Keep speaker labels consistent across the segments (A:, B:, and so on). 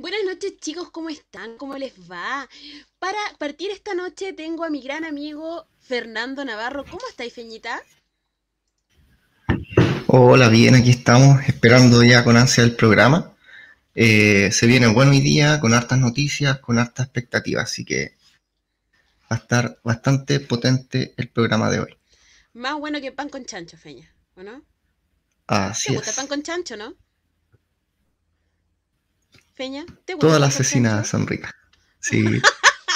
A: Buenas noches chicos, ¿cómo están? ¿Cómo les va? Para partir esta noche tengo a mi gran amigo Fernando Navarro. ¿Cómo estáis, Feñita?
B: Hola, bien, aquí estamos, esperando ya con ansia el programa. Eh, se viene buen hoy día, con hartas noticias, con hartas expectativas, así que va a estar bastante potente el programa de hoy.
A: Más bueno que pan con chancho, Feña, ¿o no?
B: Así ¿Te gusta
A: pan con chancho, no? Peña, ¿te Todas las asesinadas
B: son ricas. Sí,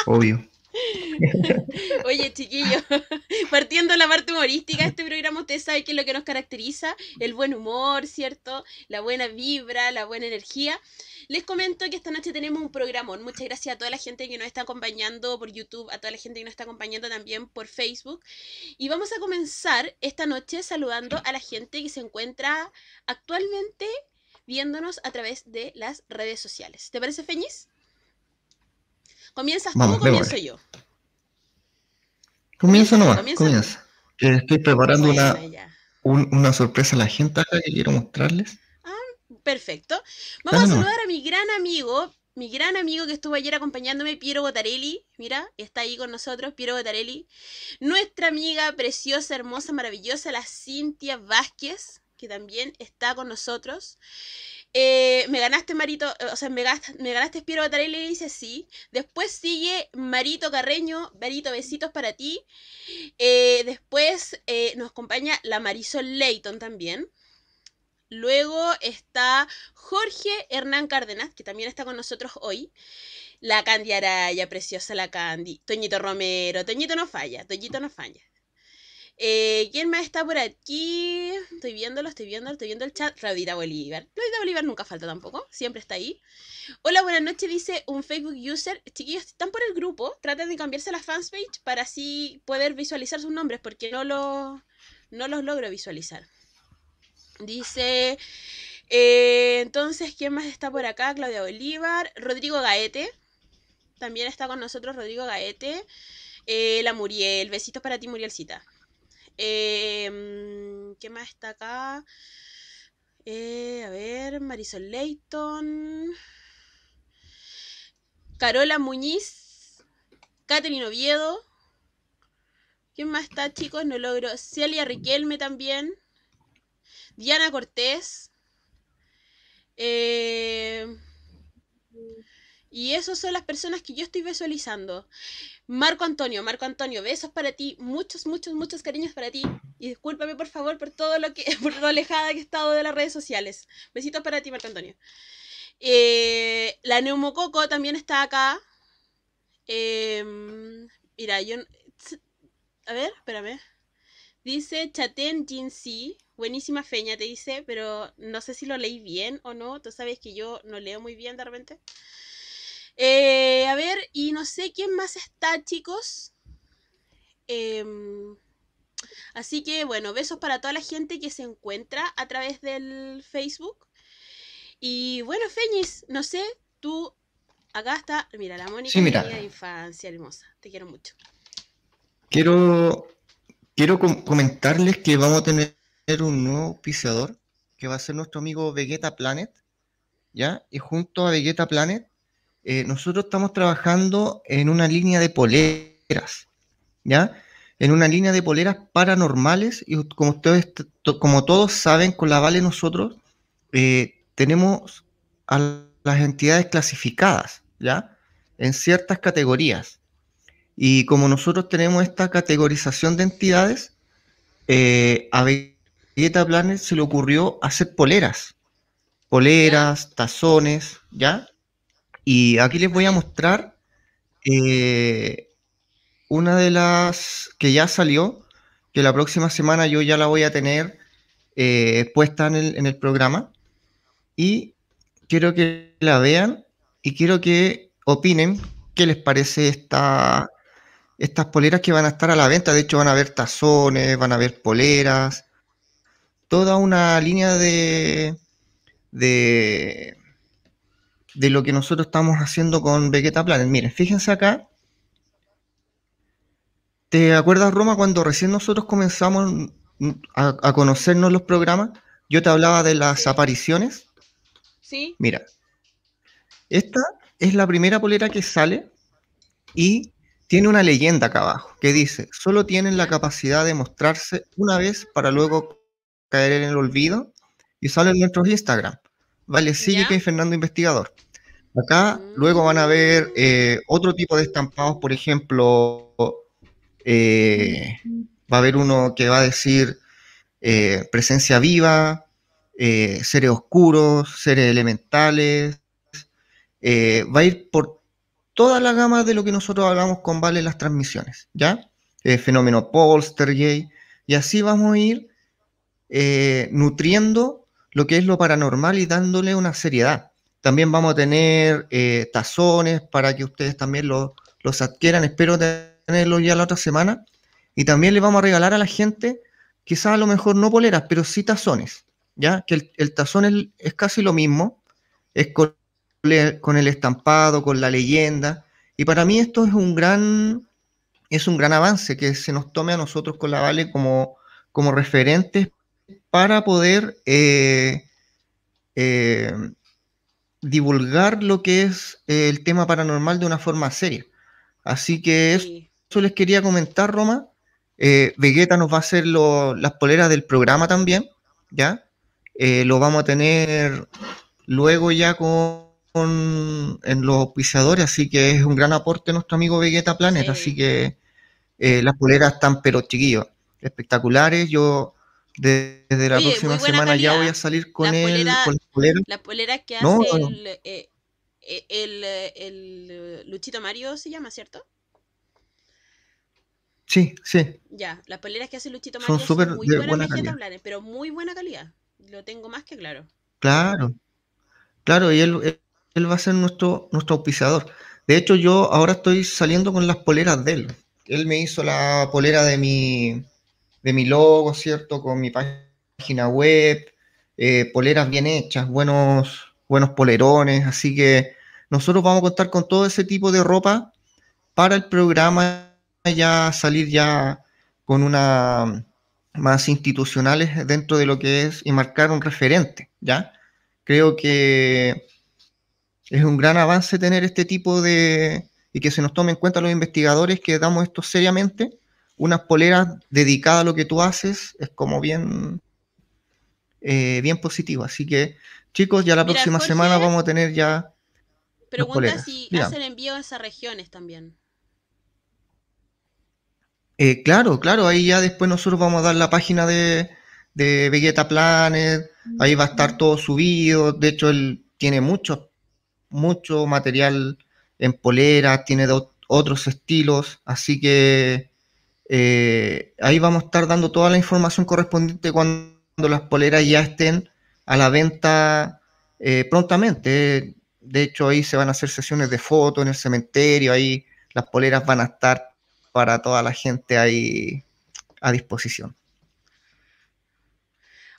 B: obvio.
A: Oye, chiquillo, partiendo la parte humorística este programa, ustedes saben que es lo que nos caracteriza, el buen humor, ¿cierto? La buena vibra, la buena energía. Les comento que esta noche tenemos un programón. Muchas gracias a toda la gente que nos está acompañando por YouTube, a toda la gente que nos está acompañando también por Facebook. Y vamos a comenzar esta noche saludando a la gente que se encuentra actualmente viéndonos a través de las redes sociales. ¿Te parece, Feñiz? ¿Comienzas tú o comienzo yo?
B: Comienzo nomás, comienza. estoy preparando una, sorpresa a la gente que quiero mostrarles. Ah,
A: perfecto. Vamos a saludar a mi gran amigo, mi gran amigo que estuvo ayer acompañándome, Piero Botarelli. Mira, está ahí con nosotros, Piero Botarelli. Nuestra amiga preciosa, hermosa, maravillosa, la Cintia Vázquez que también está con nosotros. Eh, me ganaste Marito, eh, o sea, me, ganaste, me ganaste Piero Batarelli le dice sí. Después sigue Marito Carreño, Marito, besitos para ti. Eh, después nos acompaña la Marisol Leighton también. Luego está Jorge Hernán Cárdenas, que también está con nosotros hoy. La Candy Araya, preciosa la Candy. Toñito Romero, Toñito no falla, Toñito no falla. Eh, ¿Quién más está por aquí? Estoy viéndolo, estoy viendo, estoy viendo el chat. Claudita Bolívar. Claudita Bolívar nunca falta tampoco, siempre está ahí. Hola, buenas noches, dice un Facebook user. Chiquillos, están por el grupo, traten de cambiarse la fanspage para así poder visualizar sus nombres, porque no, los no los logro visualizar. Dice, eh, entonces, ¿quién más está por acá? Claudia Bolívar, Rodrigo Gaete. También está con nosotros Rodrigo Gaete. Eh, la Muriel, besitos para ti, Murielcita. Em, ¿Qué más está acá? Eh, a ver, Marisol Leighton. Carola Muñiz. Catherine Oviedo. ¿Quién más está, chicos? No logro. Celia Riquelme también. Diana Cortés. Eh, y esas son las personas que yo estoy visualizando. Marco Antonio, Marco Antonio, besos para ti, muchos, muchos, muchos cariños para ti. Y discúlpame por favor por todo lo que, por alejada que he estado de las redes sociales. Besitos para ti, Marco Antonio. Eh, la neumococo también está acá. Em, mira, yo... A ver, espérame. Dice Chaten Si, buenísima feña, te dice, pero no sé si lo leí bien o no. Tú sabes que yo no leo muy bien de repente. Eh, a ver, y no sé quién más está, chicos. Em, así que bueno, besos para toda la gente que se encuentra a través del Facebook. Y bueno, Feñis, no sé, tú acá está, mira, la Mónica de infancia hermosa, te quiero mucho.
B: Quiero, quiero comentarles que vamos a tener un nuevo piseador que va a ser nuestro amigo Vegeta Planet, ¿ya? Y junto a Vegeta Planet eh, nosotros estamos trabajando en una línea de poleras, ¿ya? En una línea de poleras paranormales y como ustedes, como todos saben, con la Vale nosotros eh, tenemos a las entidades clasificadas, ¿ya? En ciertas categorías. Y como nosotros tenemos esta categorización de entidades, eh, a Vegeta Planet se le ocurrió hacer poleras, poleras, tazones, ¿ya? Y aquí les voy a mostrar eh, una de las que ya salió, que la próxima semana yo ya la voy a tener eh, puesta en el, en el programa. Y quiero que la vean y quiero que opinen qué les parece estas poleras que van a estar a la venta. De hecho, van a haber tazones, van a haber poleras, toda una línea de, de lo que nosotros estamos haciendo con Vegeta Planet. Miren, fíjense acá. ¿Te acuerdas, Roma, cuando recién nosotros comenzamos a, conocernos los programas? Yo te hablaba de las apariciones. Sí. Mira, esta es la primera polera que sale y tiene una leyenda acá abajo que dice, solo tienen la capacidad de mostrarse una vez para luego caer en el olvido y sale en nuestros Instagram. Vale sí, Fernando Investigador. Acá luego van a ver eh, otro tipo de estampados, por ejemplo, eh, va a haber uno que va a decir eh, presencia viva, seres oscuros, seres elementales. va a ir por toda la gama de lo que nosotros hablamos con Vale las transmisiones, ¿ya? fenómeno Polster. y así vamos a ir nutriendo lo que es lo paranormal y dándole una seriedad. También vamos a tener eh, tazones para que ustedes también los adquieran. Espero tenerlos ya la otra semana. Y también le vamos a regalar a la gente, quizás a lo mejor no poleras, pero sí tazones. ¿ya? Que el, tazón es, casi lo mismo, es con, el estampado, con la leyenda. Y para mí esto es un gran, es un gran avance que se nos tome a nosotros con la Vale como, como referentes para poder eh, eh, divulgar lo que es eh, el tema paranormal de una forma seria. Así que eso, les quería comentar, Roma. Vegeta nos va a hacer las poleras del programa también, ¿ya? lo vamos a tener luego ya con, en los auspiciadores, así que es un gran aporte nuestro amigo Vegeta Planet, así que las poleras están pero chiquillos, espectaculares. Yo desde la próxima semana ya voy a salir con él, con la polera. La polera que hace el, eh,
A: eh, eh, Luchito Mario se llama, ¿cierto?
B: Sí, sí.
A: Ya, las poleras que hace Luchito Mario son, super muy buenas, pero muy buena calidad. Lo tengo más que claro.
B: Claro. Claro, y él, va a ser nuestro, nuestro auspiciador. De hecho, yo ahora estoy saliendo con las poleras de él. Él me hizo la polera de mi de mi logo, ¿cierto? Con mi página web, eh, poleras bien hechas, buenos, buenos polerones. Así que nosotros vamos a contar con todo ese tipo de ropa para el programa ya salir ya con una mm, más institucionales dentro de lo que es y marcar un referente, ¿ya? Creo que es un gran avance tener este tipo de y que se nos tome en cuenta los investigadores que damos esto seriamente unas poleras dedicadas a lo que tú haces es como bien, eh, bien positivo. Así que, chicos, ya la próxima semana vamos a tener ya. Pregunta si hacen
A: envío a esas regiones también.
B: Eh, claro, claro, ahí ya después nosotros vamos a dar la página de, de Vegeta Planet, ahí va a estar mm. todo subido, de hecho él tiene mucho, mucho material en poleras, tiene otros estilos, así que eh, ahí vamos a estar dando toda la información correspondiente cuando las poleras ya estén a la venta eh, prontamente. De hecho, ahí se van a hacer sesiones de fotos en el cementerio, ahí las poleras van a estar para toda la gente ahí a disposición.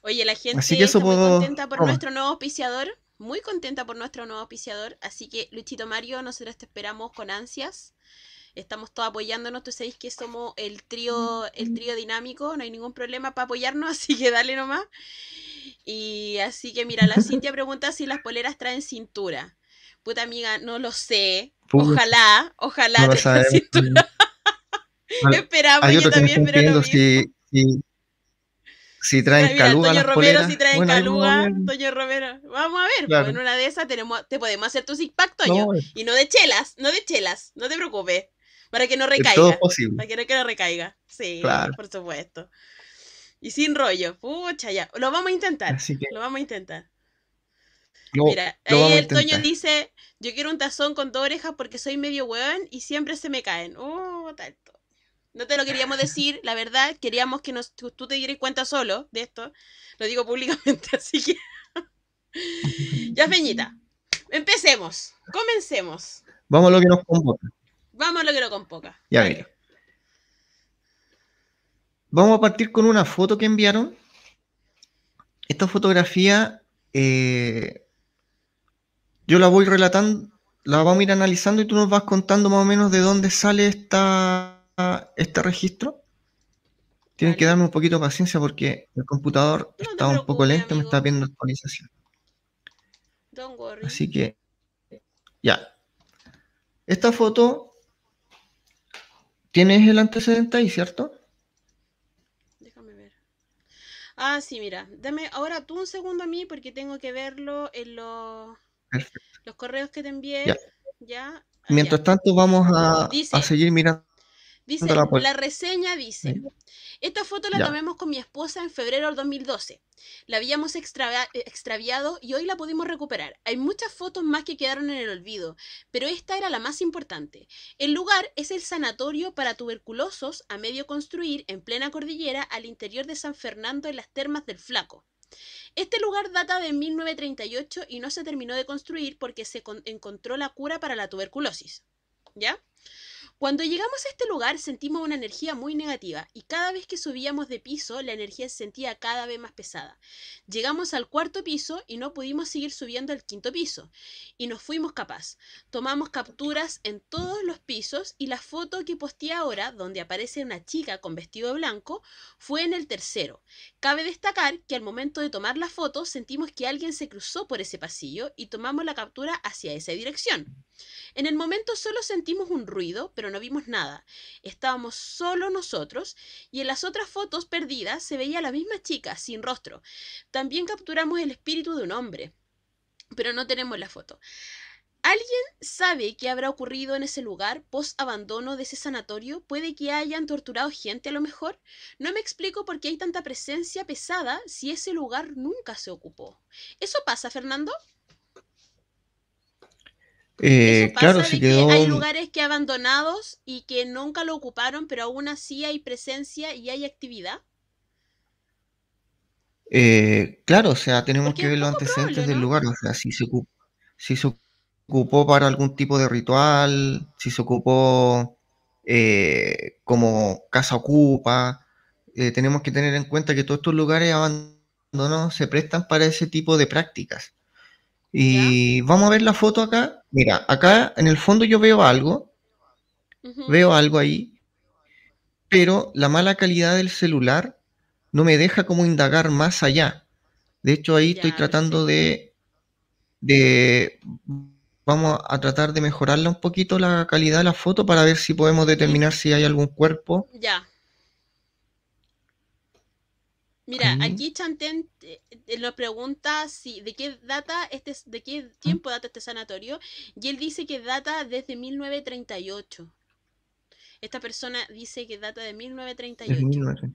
A: Oye, la gente está muy contenta por nuestro nuevo auspiciador, muy contenta por nuestro nuevo auspiciador, así que Luchito Mario, nosotros te esperamos con ansias estamos todos apoyándonos, tú sabes que somos el trío, el trío dinámico, no hay ningún problema para apoyarnos, así que dale nomás. Y así que mira, la Cintia pregunta si las poleras traen cintura. Puta amiga, no lo sé. Ojalá, ojalá
B: cintura. Esperamos, yo también, pero si, si, si, traen caluga si traen bueno, caluga,
A: Romero. Vamos
B: a ver, pues, en una
A: de esas tenemos, te podemos hacer tu zip pack, Toño. Eh. y no de chelas, no de chelas, no te preocupes para que no recaiga. Para que no, recaiga. Sí, por supuesto. Y sin rollo. Pucha, ya. Lo vamos a intentar. Lo vamos a intentar. Mira, ahí el Toño dice, yo quiero un tazón con dos orejas porque soy medio hueón y siempre se me caen. Uh, no te lo queríamos decir, la verdad, queríamos que tú te dieras cuenta solo de esto. Lo digo públicamente, así que... ya, Peñita, empecemos, comencemos.
B: Vamos a lo que nos convoca.
A: Vamos a lo con poca.
B: Ya Vamos a partir con una foto que enviaron. Esta fotografía eh, yo la voy relatando, la vamos a ir analizando y tú nos vas contando más o menos de dónde sale esta, este registro. Tienes que darme un poquito de paciencia porque el computador está un poco lento, me está viendo actualización. Así que, ya. Esta foto ¿Tienes el antecedente ahí, cierto?
A: Déjame ver. Ah, sí, mira. Dame ahora tú un segundo a mí porque tengo que verlo en los, los correos que te envié. Ya.
B: Ah, Mientras tanto, vamos a, a seguir mirando Dice, pues. la,
A: reseña dice, esta foto la tomamos con mi esposa en febrero del 2012. La habíamos eh, extraviado y hoy la pudimos recuperar. Hay muchas fotos más que quedaron en el olvido, pero esta era la más importante. El lugar es el sanatorio para tuberculosos a medio construir en plena cordillera al interior de San Fernando en las termas del Flaco. Este lugar data de 1938 y no se terminó de construir porque se encontró la cura para la tuberculosis. ¿Ya? Cuando llegamos a este lugar sentimos una energía muy negativa y cada vez que subíamos de piso la energía se sentía cada vez más pesada. Llegamos al cuarto piso y no pudimos seguir subiendo al quinto piso y nos fuimos capaz. Tomamos capturas en todos los pisos y la foto que posté ahora, donde aparece una chica con vestido blanco, fue en el tercero. Cabe destacar que al momento de tomar la foto sentimos que alguien se cruzó por ese pasillo y tomamos la captura hacia esa dirección. En el momento solo sentimos un ruido, pero pero no vimos nada. Estábamos solo nosotros y en las otras fotos perdidas se veía la misma chica, sin rostro. También capturamos el espíritu de un hombre, pero no tenemos la foto. ¿Alguien sabe qué habrá ocurrido en ese lugar post abandono de ese sanatorio? ¿Puede que hayan torturado gente a lo mejor? No me explico por qué hay tanta presencia pesada si ese lugar nunca se ocupó. ¿Eso pasa, Fernando?
B: Eh, claro, quedó... hay
A: lugares que abandonados y que nunca lo ocuparon, pero aún así hay presencia y hay actividad.
B: Eh, claro, o sea, tenemos que ver los antecedentes del lugar, o sea, si se, ocupó, para algún tipo de ritual, si se ocupó eh, como casa ocupa, tenemos que tener en cuenta que todos estos lugares abandonados se prestan para ese tipo de prácticas. Y vamos a ver la foto acá. Mira, acá en el fondo yo veo algo. Veo algo ahí. Pero la mala calidad del celular no me deja como indagar más allá. De hecho, ahí estoy tratando de, de... Vamos a tratar de mejorarla un poquito la calidad de la foto para ver si podemos determinar si hay algún cuerpo.
A: Ya Mira, aquí Chantén nos eh, eh, pregunta de qué data este de qué tiempo data este sanatorio y él dice que data desde 1938. Esta persona dice que data de 1938.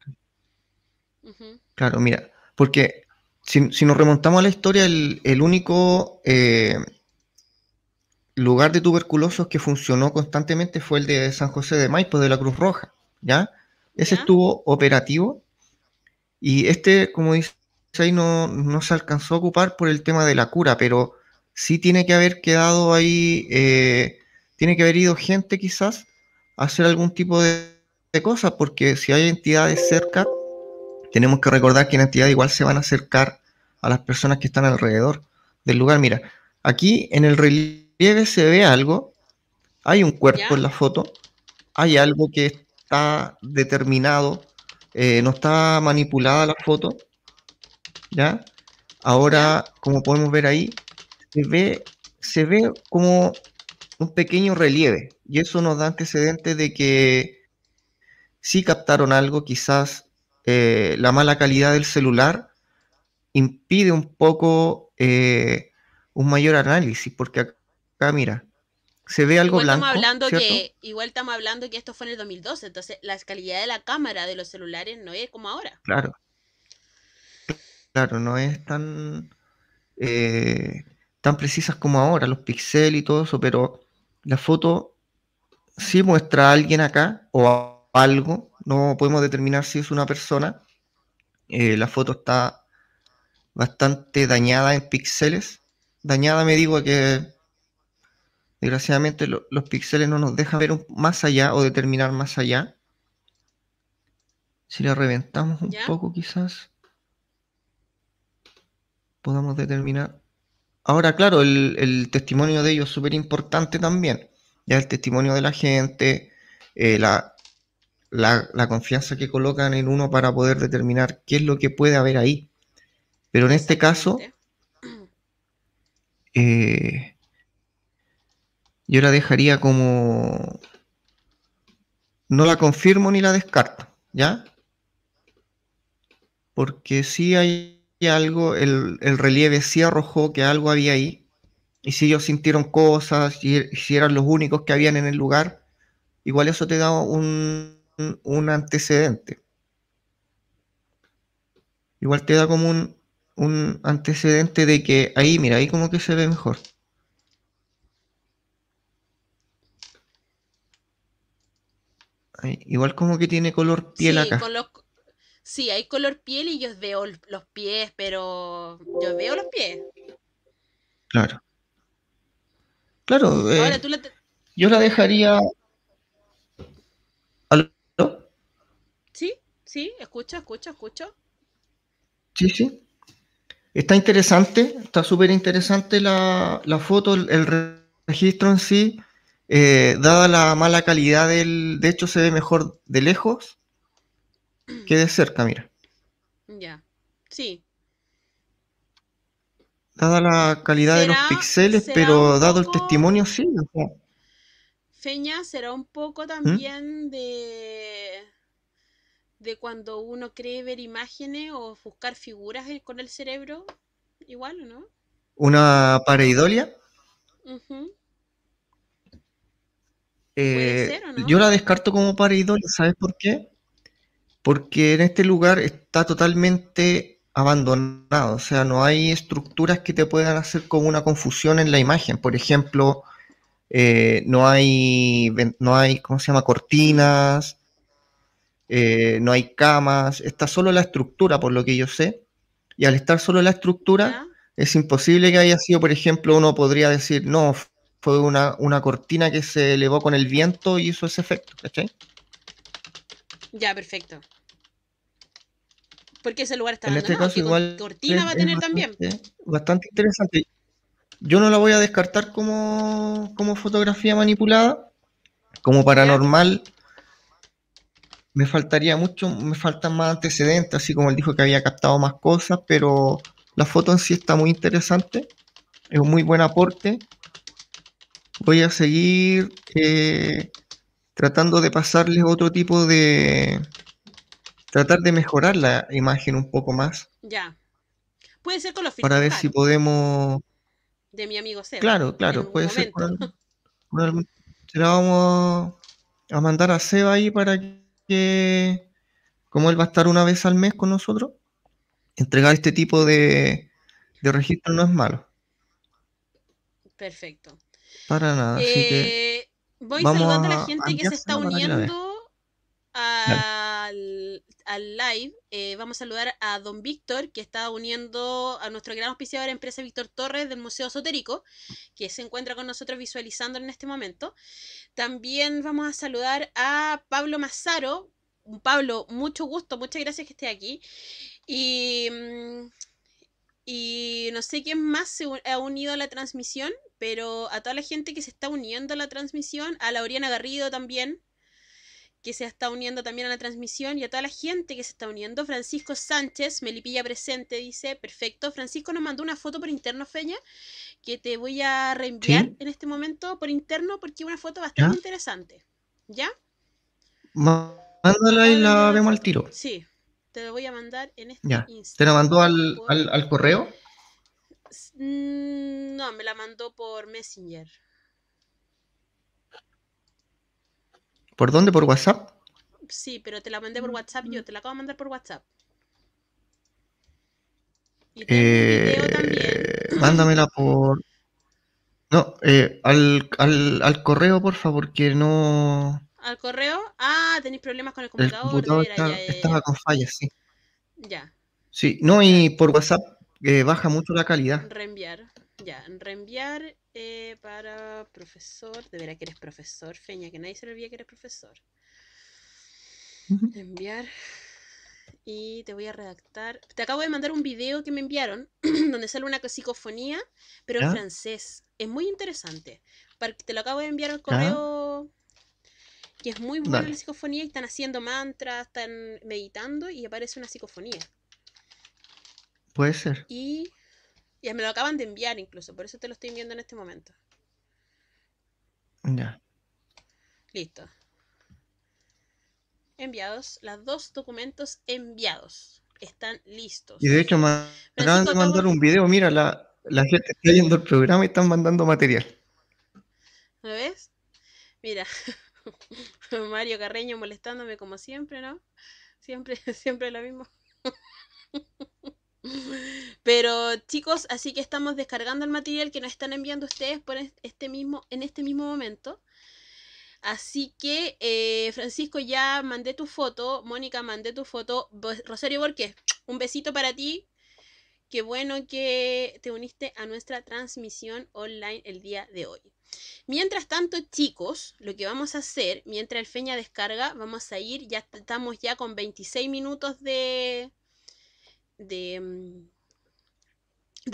B: Claro, mira, porque si, nos remontamos a la historia, el, único eh, lugar de tuberculosos que funcionó constantemente fue el de San José de Maipo, de la Cruz Roja, ¿ya? Ese estuvo operativo y este, como dice ahí, no, se alcanzó a ocupar por el tema de la cura, pero sí tiene que haber quedado ahí, eh, tiene que haber ido gente quizás a hacer algún tipo de, cosas, porque si hay entidades cerca, tenemos que recordar que en entidad igual se van a acercar a las personas que están alrededor del lugar. Mira, aquí en el relieve se ve algo, hay un cuerpo en la foto, hay algo que está determinado eh, no está manipulada la foto, ¿ya? Ahora, como podemos ver ahí, se ve, se ve como un pequeño relieve y eso nos da antecedentes de que si captaron algo, quizás eh, la mala calidad del celular impide un poco eh, un mayor análisis, porque acá mira, se ve algo blanco. hablando
A: igual estamos hablando que esto fue en el 2012, entonces la calidad de la cámara de los celulares no es como ahora.
B: Claro. Claro, no es tan, eh, tan precisas como ahora, los píxeles y todo eso, pero la foto sí muestra a alguien acá o algo, no podemos determinar si es una persona. Eh, la foto está bastante dañada en píxeles. Dañada me digo que Desgraciadamente los píxeles no nos dejan ver más allá o determinar más allá. Si le reventamos un poco quizás podamos determinar. Ahora, claro, el, testimonio de ellos es súper importante también. Ya el testimonio de la gente, eh, la, confianza que colocan en uno para poder determinar qué es lo que puede haber ahí. Pero en este caso, eh, yo la dejaría como... No la confirmo ni la descarto, ¿ya? Porque si hay algo, el, relieve sí arrojó que algo había ahí. Y si ellos sintieron cosas, y si eran los únicos que habían en el lugar, igual eso te da un, antecedente. Igual te da como un, un antecedente de que ahí, mira, ahí como que se ve mejor. Igual como que tiene color piel sí, acá.
A: Sí, hay color piel y yo veo los pies, pero yo veo los pies.
B: Claro. Claro. Eh, yo la dejaría. ¿Aló?
A: Sí, sí, escucha, escucha, escucha.
B: Sí, sí. Está interesante, está súper interesante la, foto, el registro en sí. Eh, dada la mala calidad del, de hecho se ve mejor de lejos que de cerca, mira.
A: Ya, sí.
B: Dada la calidad de los píxeles, pero dado el testimonio, sí.
A: Feña será un poco ¿Mm? también de de cuando uno cree ver imágenes o buscar figuras con el cerebro, igual, ¿no?
B: ¿Una pareidolia? Eh, yo la descarto como para ¿sabes por qué? Porque en este lugar está totalmente abandonado, o sea, no hay estructuras que te puedan hacer como una confusión en la imagen. Por ejemplo, eh, no hay, no hay, ¿cómo se llama? Cortinas, eh, no hay camas, está solo la estructura, por lo que yo sé. Y al estar solo la estructura, es imposible que haya sido, por ejemplo, uno podría decir, no, fue una, una, cortina que se elevó con el viento y hizo ese efecto, ¿cachai?
A: Ya, perfecto. Porque ese lugar está en este caso, igual cortina va a tener también.
B: Bastante interesante. Yo no la voy a descartar como, como fotografía manipulada, como paranormal. Me faltaría mucho, me faltan más antecedentes, así como él dijo que había captado más cosas, pero la foto en sí está muy interesante, es un muy buen aporte voy a seguir eh, tratando de pasarles otro tipo de... Tratar de mejorar la imagen un poco más.
C: Ya.
A: Puede ser con los filtros. Para ver si
B: podemos...
A: De mi amigo Seba. Claro, claro, puede ser. Con,
B: la vamos a mandar a Seba ahí para que, como él va a estar una vez al mes con nosotros, entregar este tipo de, de registro no es malo.
A: Perfecto.
B: Para nada. Eh, voy saludando a, la gente que se está uniendo al,
A: live. Eh, vamos a saludar a don Víctor, que está uniendo a nuestro gran auspiciador, empresa Víctor Torres del Museo Esotérico, que se encuentra con nosotros visualizando en este momento. También vamos a saludar a Pablo Mazaro. Pablo, mucho gusto, muchas gracias que esté aquí. Y mm, y no sé quién más se ha unido a la transmisión, pero a toda la gente que se está uniendo a la transmisión, a Lauriana Garrido también, que se está uniendo también a la transmisión, y a toda la gente que se está uniendo. Francisco Sánchez, Melipilla presente, dice, perfecto. Francisco nos mandó una foto por interno, Feña, que te voy a reenviar en este momento por interno, porque es una foto bastante interesante. ¿Ya?
B: Mándala y la vemos al tiro.
A: Sí, te lo voy a mandar
B: en este ¿Te la mandó al, correo?
A: Mm, no, me la mandó por Messenger.
B: ¿Por dónde? ¿Por WhatsApp?
A: Sí, pero te la mandé por WhatsApp yo, te la acabo de mandar por WhatsApp.
B: Eh, mándamela por. No, eh, al, correo, por favor, que no
A: al correo. Ah, tenéis problemas con
B: el computador. El estaba con fallas, sí. Ya. Sí, no, y por WhatsApp eh, baja mucho la calidad. Reenviar, ya,
A: reenviar eh, para profesor. De veras que eres profesor, Feña, que nadie se le olvida que eres profesor. Enviar. Y te voy a redactar. Te acabo de mandar un video que me enviaron donde sale una psicofonía, pero en francés. Es muy interesante. Te lo acabo de enviar al correo que es muy buena la psicofonía y están haciendo mantras, están meditando y aparece una psicofonía. Puede ser. Y me lo acaban de enviar incluso, por eso te lo estoy viendo en este momento. Ya. Listo. Enviados, los dos documentos enviados están listos. Y de hecho me
B: acaban de mandar un video, mira, la, la gente está yendo el programa y están mandando material.
A: ¿Lo ves? Mira. Mario Carreño molestándome como siempre, ¿no? Siempre, siempre lo mismo. Pero chicos, así que estamos descargando el material que nos están enviando ustedes por este mismo, en este mismo momento. Así que, eh, Francisco, ya mandé tu foto. Mónica, mandé tu foto. Rosario Borges, un besito para ti. Qué bueno que te uniste a nuestra transmisión online el día de hoy. Mientras tanto, chicos, lo que vamos a hacer, mientras el feña descarga, vamos a ir, ya estamos ya con 26 minutos de, de, mm,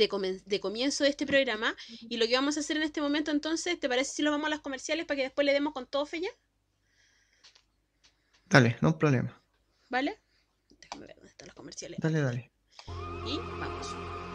A: de, comienzo de este programa. Y lo que vamos a hacer en este momento entonces, ¿te parece si lo vamos a las comerciales para que después le demos con todo feña?
B: Dale, no problema.
A: ¿Vale? Déjame ver dónde están los comerciales. Dale, dale. Y vamos.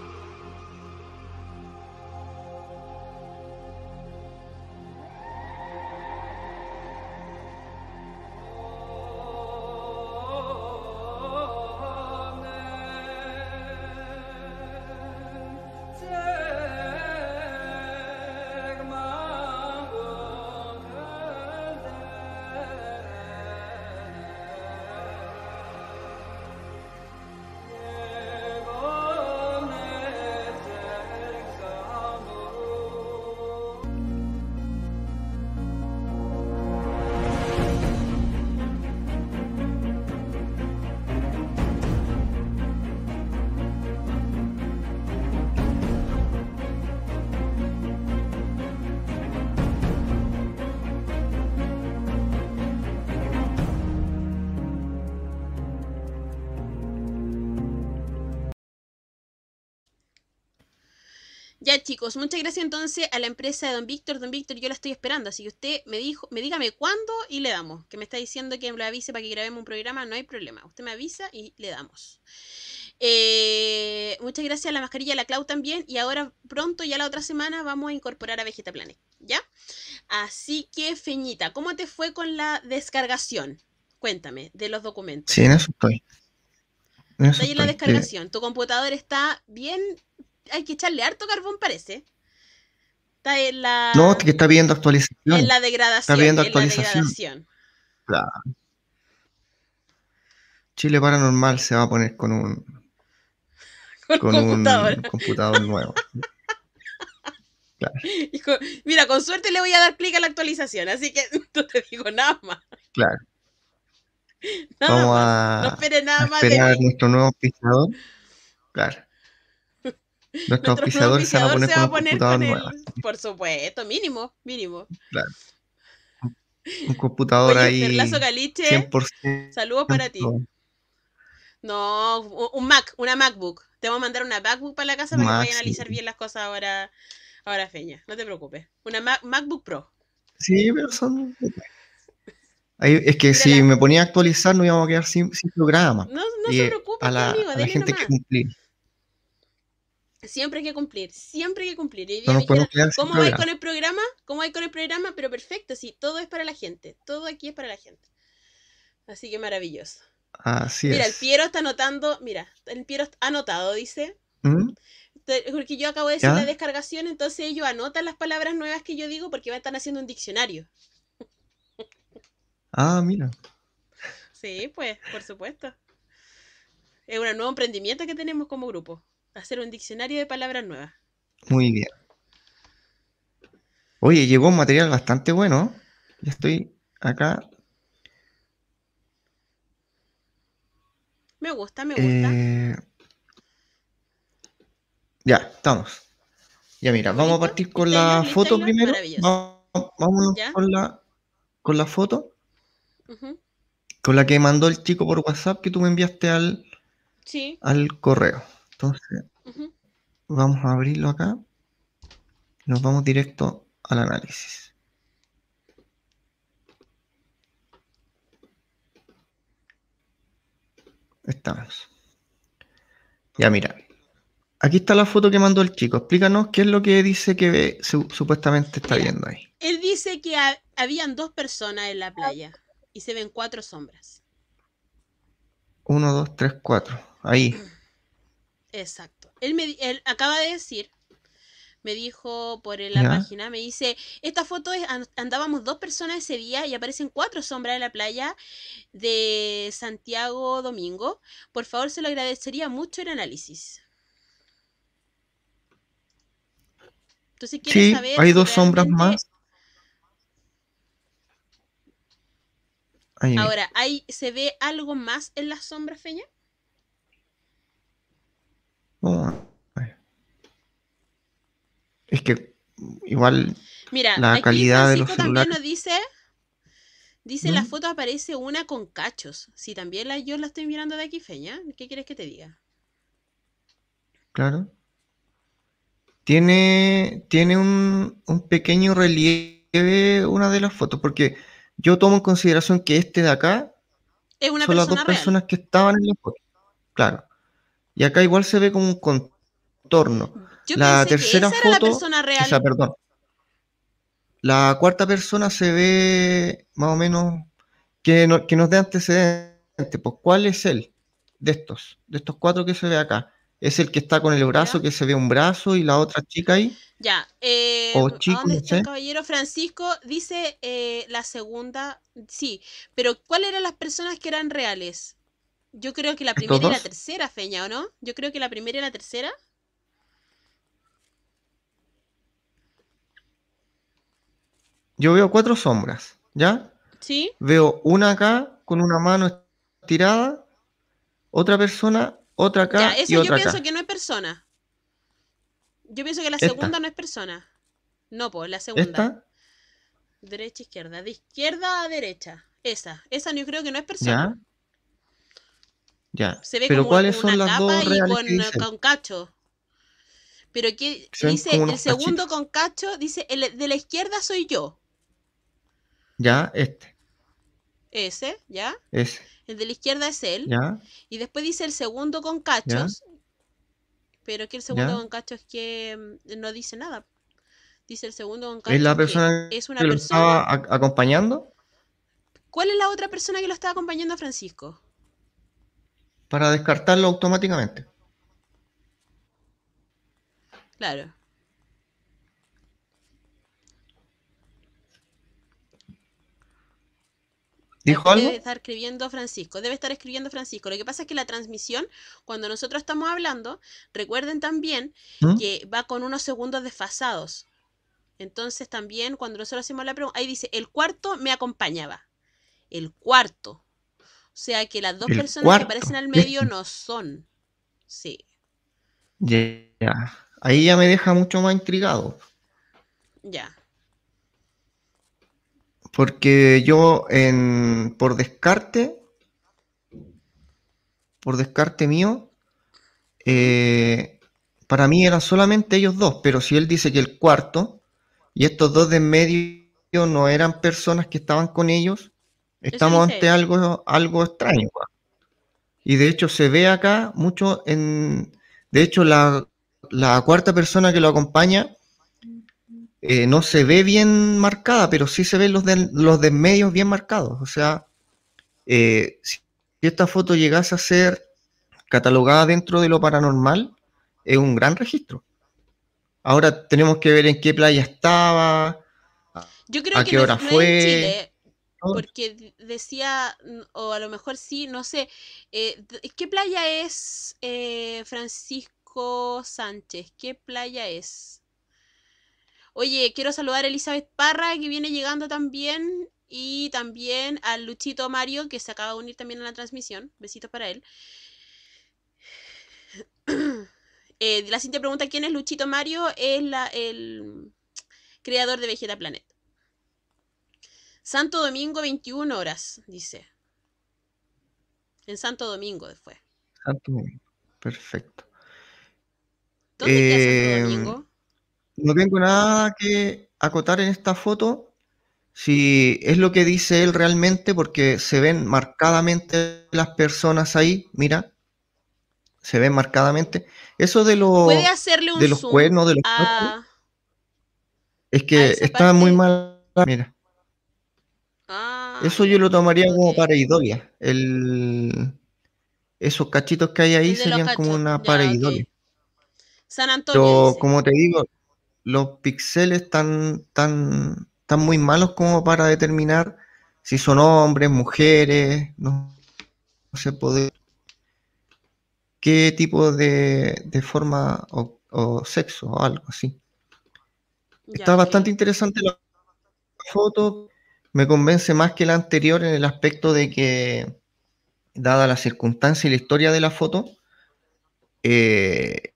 A: chicos, muchas gracias entonces a la empresa de Don Víctor. Don Víctor, yo la estoy esperando, así que usted me dijo, me dígame cuándo y le damos. Que me está diciendo que me avise para que grabemos un programa, no hay problema. Usted me avisa y le damos. Eh, muchas gracias a la mascarilla, a la Clau también. Y ahora pronto, ya la otra semana, vamos a incorporar a Vegeta Planet, ¿ya? Así que, Feñita, ¿cómo te fue con la descargación? Cuéntame, de los documentos. Sí,
B: en eso estoy. está en la descargación.
A: Tu computador está bien hay que echarle harto carbón, parece. Está en la. No, que
B: está viendo actualización. En la degradación. Está viendo actualización. Claro. Chile Paranormal se va a poner con un.
C: con,
B: computador. un computador nuevo.
A: Claro. mira, con suerte le voy a dar clic a la actualización, así que no te digo nada más. Claro. Vamos A, no nada más. Esperar nuestro
B: nuevo pisador. Claro.
A: Nuestro, auspiciador, se va a poner, con, él, Por supuesto, mínimo, mínimo.
B: Claro. Un computador ahí. 100%. saludos para ti.
A: No, un Mac, una MacBook. Te voy a mandar una MacBook para la casa para que vayas a analizar bien las cosas ahora, ahora Feña. No te preocupes. Una Mac, MacBook Pro.
B: Sí, pero son... es que si me ponía a actualizar no íbamos a quedar sin, sin programa. No, no se preocupe, a la, gente que cumplir.
A: Siempre hay que cumplir, siempre hay que cumplir. ¿Cómo va con el programa? ¿Cómo va con el programa? Pero perfecto, sí, todo es para la gente, todo aquí es para la gente. Así que maravilloso.
B: Así mira, el
A: Piero está anotando, mira, el Piero ha anotado, dice. ¿Mm? Porque yo acabo de hacer la descargación, entonces ellos anotan las palabras nuevas que yo digo porque van a estar haciendo un diccionario. Ah, mira. Sí, pues, por supuesto. Es un nuevo emprendimiento que tenemos como grupo hacer un diccionario de palabras nuevas.
B: Muy bien. Oye, llegó un material bastante bueno. Ya estoy acá.
A: Me gusta, me gusta.
B: Eh, ya, estamos. Ya mira, vamos a partir con este la este foto primero. Vamos con la, con la foto. Con la que mandó el chico por WhatsApp que tú me enviaste al, sí. al correo. Entonces, vamos a abrirlo acá. Nos vamos directo al análisis. Estamos. Ya mira, Aquí está la foto que mandó el chico. Explícanos qué es lo que dice que ve, supuestamente está viendo ahí.
A: Él dice que habían dos personas en la playa y se ven cuatro sombras.
B: Uno, dos, tres, cuatro. Ahí.
A: Exacto. Él, me, acaba de decir, me dijo por la página, me dice, esta foto es, andábamos dos personas ese día y aparecen cuatro sombras en la playa de Santiago Domingo. Por favor, se lo agradecería mucho el análisis. sí, hay dos
B: sombras más.
A: Ahora, ¿hay, ¿se ve algo más en las sombras, Feña?
B: Es que igual Mira, la calidad de los celulares... también
A: dice, dice ¿Mm? la foto aparece una con cachos. Si también la, yo la estoy mirando de aquí, Feña, ¿qué quieres que te diga?
B: Claro. Tiene, tiene un, pequeño relieve una de las fotos, porque yo tomo en consideración que este de acá es una son las dos personas que estaban en la foto. Claro. Y acá igual se ve como un contorno. la tercera foto, la perdón. La cuarta persona se ve más o menos que, nos dé antecedentes. Pues, ¿cuál es él de estos? De estos cuatro que se ve acá. ¿Es el que está con el brazo, que se ve un brazo y la otra chica ahí?
A: Ya. Eh, o chico, caballero Francisco? Dice eh, la segunda. Sí, pero ¿cuáles eran las personas que eran reales? Yo creo que la primera y la tercera, Feña, ¿o no? Yo creo que la primera y la tercera.
B: Yo veo cuatro sombras, ¿ya? Sí. Veo una acá con una mano estirada, otra persona, otra acá. Ya, eso yo pienso que no es
A: persona. Yo pienso que la segunda no es persona. No, pues la segunda. Derecha, izquierda. De izquierda a derecha. Esa. Esa yo creo que no es persona.
C: Se ve ¿Pero cuáles son las dos y con,
A: cacho. Pero que dice el segundo con cacho, dice el de la izquierda soy yo.
B: Ya, este.
A: Ese, ya. Ese. El de la izquierda es él. Ya. Y después dice el segundo con cachos. Pero que el segundo con cachos es que mm, no dice nada. Dice el segundo con cachos. ¿Es la persona que, es una persona... estaba
B: acompañando?
A: ¿Cuál es la otra persona que lo estaba acompañando a Francisco?
B: para descartarlo automáticamente. Claro. ¿Dijo algo? Debe
A: estar escribiendo Francisco, debe estar escribiendo Francisco. Lo que pasa es que la transmisión, cuando nosotros estamos hablando, recuerden también ¿Mm? que va con unos segundos desfasados. Entonces también cuando nosotros hacemos la pregunta, ahí dice, el cuarto me acompañaba. El cuarto o sea que las dos personas que aparecen al medio no son. Sí.
B: Ya. Ahí ya me deja mucho más intrigado. Ya. Porque yo, en, por descarte, por descarte mío, eh, para mí eran solamente ellos dos, pero si él dice que el cuarto y estos dos de en medio no eran personas que estaban con ellos, Estamos ante algo, algo extraño. Y de hecho se ve acá mucho en... De hecho, la, la cuarta persona que lo acompaña eh, no se ve bien marcada, pero sí se ven los, de, los desmedios bien marcados. O sea, eh, si esta foto llegase a ser catalogada dentro de lo paranormal, es un gran registro. Ahora tenemos que ver en qué playa estaba,
A: Yo creo a qué hora fue porque decía, o a lo mejor sí, no sé, eh, ¿qué playa es eh, Francisco Sánchez? ¿Qué playa es? Oye, quiero saludar a Elizabeth Parra, que viene llegando también, y también a Luchito Mario, que se acaba de unir también a la transmisión. Besitos para él. Eh, la siguiente pregunta, ¿quién es Luchito Mario? Es el creador de Vegeta Planet. Santo Domingo, 21 horas, dice. En Santo Domingo fue.
B: Santo Domingo, perfecto. Santo eh, Domingo? No tengo nada que acotar en esta foto. Si es lo que dice él realmente, porque se ven marcadamente las personas ahí, mira, se ven marcadamente. Eso de los, ¿Puede de los cuernos, de los es que está muy mal. Mira. Eso yo lo tomaría como pareidolia. El, esos cachitos que hay ahí serían como una pareidolia.
A: San Antonio. Pero,
B: como te digo, los píxeles están tan, muy malos como para determinar si son hombres, mujeres, no, no se puede. ¿Qué tipo de, forma o, sexo o algo así? Está bastante interesante la foto, me convence más que la anterior en el aspecto de que, dada la circunstancia y la historia de la foto, eh,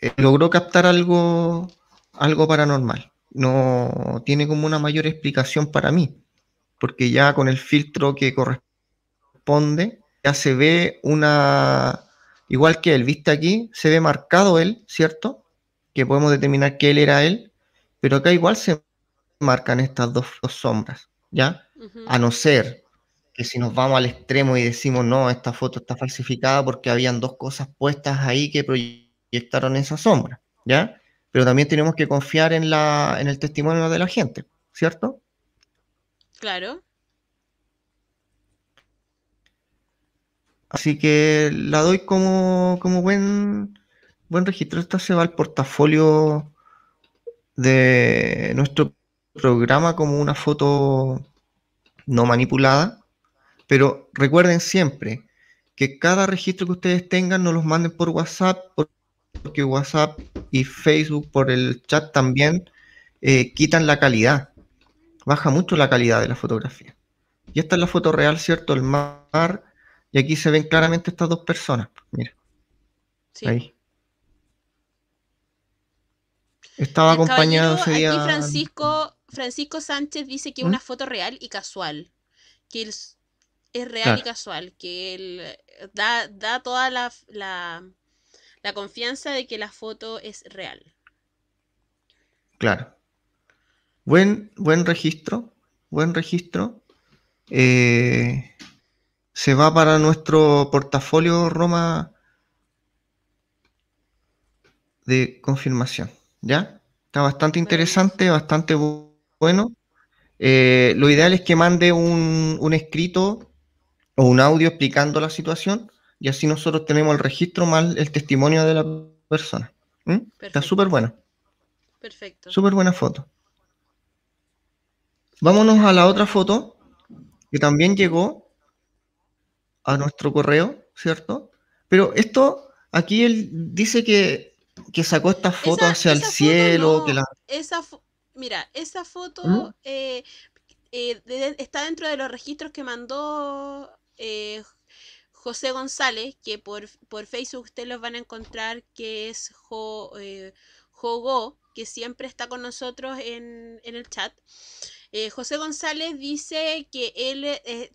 B: eh, logró captar algo, algo paranormal. No tiene como una mayor explicación para mí, porque ya con el filtro que corresponde, ya se ve una, igual que él, viste aquí, se ve marcado él, ¿cierto? Que podemos determinar que él era él, pero acá igual se marcan estas dos, sombras, ¿ya? A no ser que si nos vamos al extremo y decimos, no, esta foto está falsificada porque habían dos cosas puestas ahí que proyectaron esa sombra, ¿ya? Pero también tenemos que confiar en, la, en el testimonio de la gente, ¿cierto? Claro. Así que la doy como, buen, buen registro. Esta se va al portafolio de nuestro programa como una foto no manipulada, pero recuerden siempre que cada registro que ustedes tengan no los manden por WhatsApp, porque WhatsApp y Facebook por el chat también eh, quitan la calidad, baja mucho la calidad de la fotografía. Y esta es la foto real, ¿cierto? El mar, y aquí se ven claramente estas dos personas, mira. Ahí. Estaba acompañado ese día. Aquí Francisco
A: Francisco Sánchez dice que ¿Mm? una foto real y casual. Que es real y casual. Que él eh, da, toda la, la, confianza de que la foto es real.
B: Claro. Buen, buen registro. Buen registro. Eh, se va para nuestro portafolio Roma de confirmación. ¿Ya? Está bastante interesante, bastante bueno bueno, eh, lo ideal es que mande un, escrito o un audio explicando la situación y así nosotros tenemos el registro más el testimonio de la persona. ¿Mm? Está súper buena. Perfecto. Súper buena foto. Vámonos a la otra foto que también llegó a nuestro correo, ¿cierto? Pero esto, aquí él dice que, sacó esta foto hacia el cielo. que la...
A: Mira, esa foto eh, eh, está dentro de los registros que mandó eh, José González, que por, Facebook ustedes los van a encontrar, que es jo, Jogo, que siempre está con nosotros en, en el chat. José González dice que él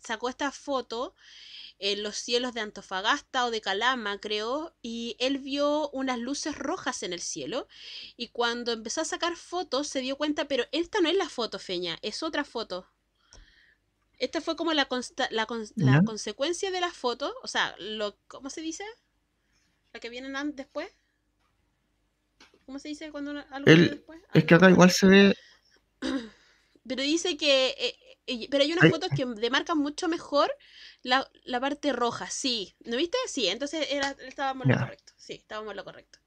A: sacó esta foto en los cielos de Antofagasta o de Calama, creo, y él vio unas luces rojas en el cielo y cuando empezó a sacar fotos se dio cuenta, pero esta no es la foto, Feña, es otra foto. Esta fue como la, consecuencia de la foto, o sea, lo, ¿cómo se dice? La que viene después. ¿Cómo se dice cuando algo viene después? Es que acá
B: igual se ve...
A: Pero dice que eh, pero hay unas fotos que demarcan mucho mejor la, parte roja, sí. ¿No viste? Sí, entonces estábamos lo correcto. Sí, estábamos lo correcto.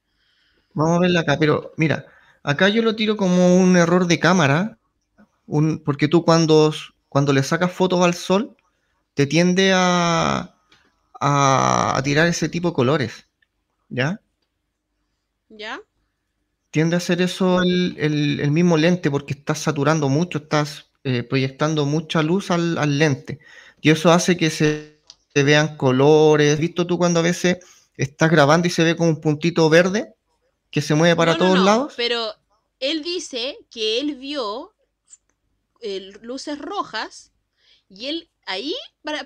B: Vamos a verla acá, pero mira, acá yo lo tiro como un error de cámara, porque tú cuando, cuando le sacas fotos al sol, te tiende a, a, tirar ese tipo de colores, ¿ya? ¿Ya? Tiende a hacer eso el, el mismo lente porque estás saturando mucho, estás eh, proyectando mucha luz al, lente. Y eso hace que se, vean colores. ¿Visto tú cuando a veces estás grabando y se ve como un puntito verde que se mueve para todos lados?
A: Pero él dice que él vio eh, luces rojas y él ahí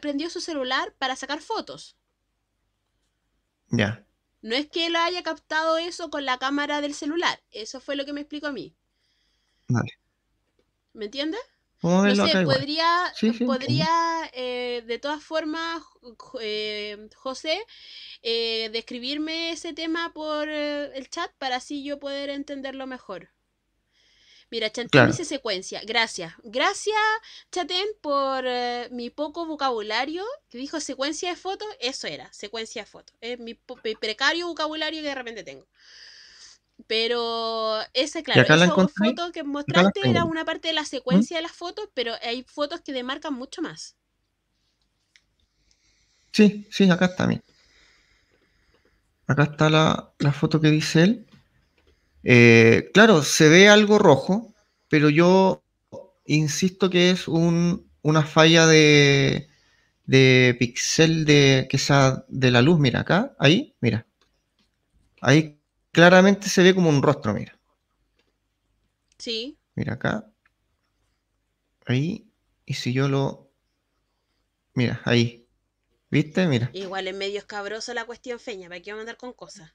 A: prendió su celular para sacar fotos. Ya. No es que él haya captado eso con la cámara del celular. Eso fue lo que me explicó a mí. Vale. ¿Me entiendes? no sé, podría, podría eh, de todas formas, eh, José, eh, describirme ese tema por el chat para así yo poder entenderlo mejor. Mira, Chantén dice secuencia. Gracias. Gracias, Chatén, por mi poco vocabulario. Que dijo secuencia de fotos. Eso era, secuencia de fotos. Es mi, mi precario vocabulario que de repente tengo. Pero ese, claro, esa foto que mostraste era una parte de la secuencia de las fotos, pero hay fotos que demarcan mucho más.
B: Sí, sí, acá está. Acá está la, foto que dice él. Eh, claro, se ve algo rojo, pero yo insisto que es un, una falla de, de pixel de, que de la luz. Mira acá, ahí, mira. Ahí claramente se ve como un rostro, mira. Sí. Mira acá. Ahí. Y si yo lo. Mira, ahí. ¿Viste? Mira.
A: Igual es medio escabroso la cuestión feña, ¿para qué vamos a andar con cosas?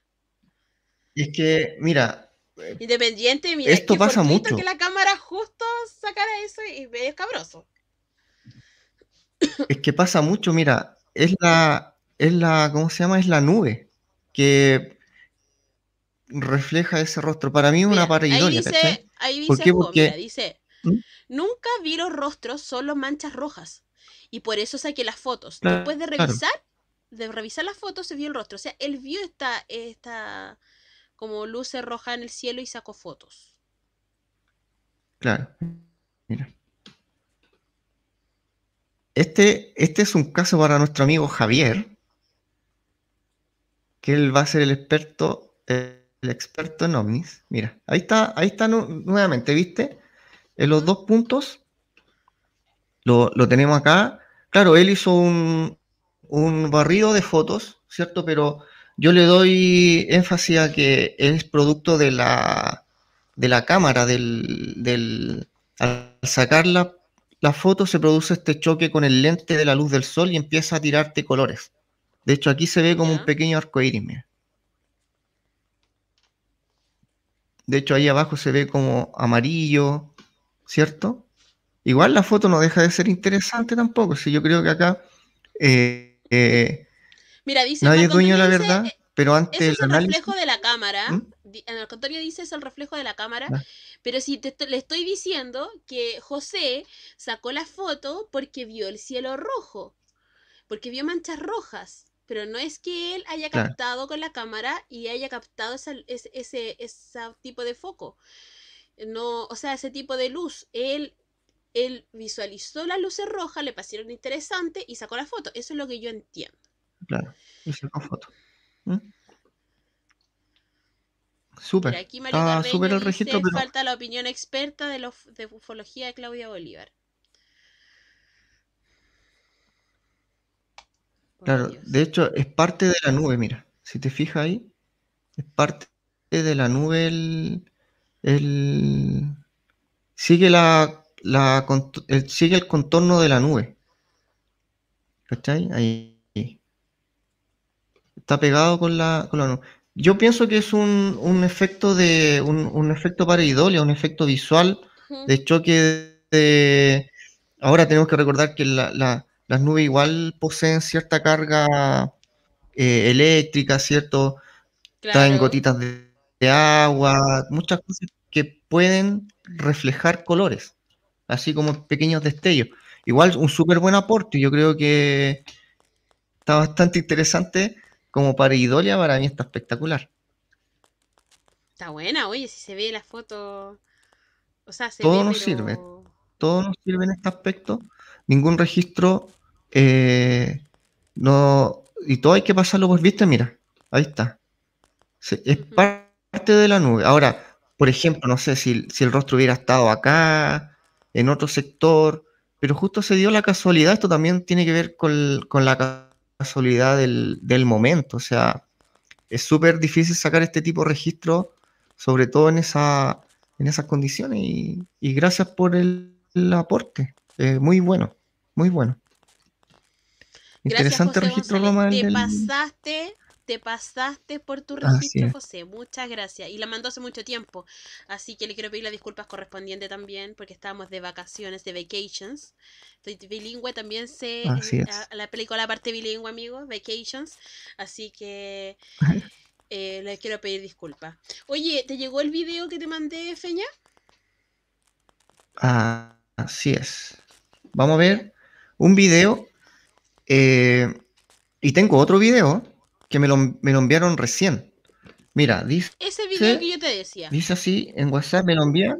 B: Y es que, mira. Eh,
A: Independiente, mira. Esto pasa mucho. que la cámara justo sacara eso y medio escabroso.
B: Es que pasa mucho, mira. Es la. Es la. ¿Cómo se llama? Es la nube. Que refleja ese rostro. Para mí es una pareidolia, ahí
A: dice, Ahí dice, ¿Mm? nunca vi los rostros, solo manchas rojas. Y por eso saqué las fotos. Después de revisar, de revisar las fotos, se vio el rostro. O sea, él vio esta, esta como luces rojas en el cielo y sacó fotos.
B: Claro. Mira. Este, este es un caso para nuestro amigo Javier, que él va a ser el experto. El experto en ovnis. Mira, ahí está, ahí está nuevamente, ¿viste? En los dos puntos lo, tenemos acá. Claro, él hizo un, barrido de fotos, ¿cierto? Pero yo le doy énfasis a que es producto de la, de la cámara, del, del, al sacar la, foto se produce este choque con el lente de la luz del sol y empieza a tirarte colores. De hecho, aquí se ve como un pequeño arcoíris, De hecho, ahí abajo se ve como amarillo, ¿cierto? Igual la foto no deja de ser interesante tampoco. Si yo creo que acá. Eh, eh,
A: Mira, dice. Nadie dueño la verdad,
B: eh, pero antes. es el reflejo de
A: la cámara. ¿Mm? En el contrario, dice es el reflejo de la cámara. Ah. Pero si te, le estoy diciendo que José sacó la foto porque vio el cielo rojo. Porque vio manchas rojas. Pero no es que él haya captado con la cámara y haya captado ese, tipo de foco. No, o sea, ese tipo de luz. Él, él visualizó las luces rojas, le parecieron interesante y sacó la foto. Eso es lo que yo entiendo.
C: Claro, y sacó foto. ¿Mm? Súper. Aquí falta
A: la opinión experta de, los, de ufología de Claudia Bolívar.
B: Claro, de hecho es parte de la nube, mira, si te fijas ahí, es parte de la nube sigue, el, sigue el contorno de la nube. ¿Cachai? Ahí. Está pegado con la, nube. Yo pienso que es un, un efecto de un, un efecto un efecto visual de choque Ahora tenemos que recordar que la, las nubes igual poseen cierta carga eh, eléctrica, ¿cierto? Claro. en gotitas de, agua, muchas cosas que pueden reflejar colores, así como pequeños destellos. Igual un súper buen aporte, yo creo que está bastante interesante como para para mí está espectacular.
A: Está buena, oye, si se ve la foto... Todo nos sirve.
B: Todo nos sirve en este aspecto ningún registro, eh, no, y todo hay que pasarlo por, viste, mira, ahí está. es parte de la nube. Ahora, por ejemplo, no sé si, el rostro hubiera estado acá, en otro sector, pero justo se dio la casualidad, esto también tiene que ver con, la casualidad del, momento, o sea, es súper difícil sacar este tipo de registro, sobre todo en, esa, en esas condiciones, y, gracias por el aporte. Eh, muy bueno, muy bueno. Interesante registro Te
A: pasaste, te pasaste por tu ah, registro, José. Muchas gracias. Y la mandó hace mucho tiempo. Así que le quiero pedir las disculpas correspondientes también, porque estábamos de vacaciones, de vacations. Estoy bilingüe también sé eh, la, película, parte bilingüe, amigo, vacations. Así que eh, Le quiero pedir disculpas. Oye, ¿te llegó el video que te mandé, Feña?
B: Ah, así es. Vamos a ver un video. Eh, y tengo otro video que me lo, enviaron recién. Mira, dice.
A: Ese video que yo te decía.
B: Dice así, en WhatsApp me lo envían.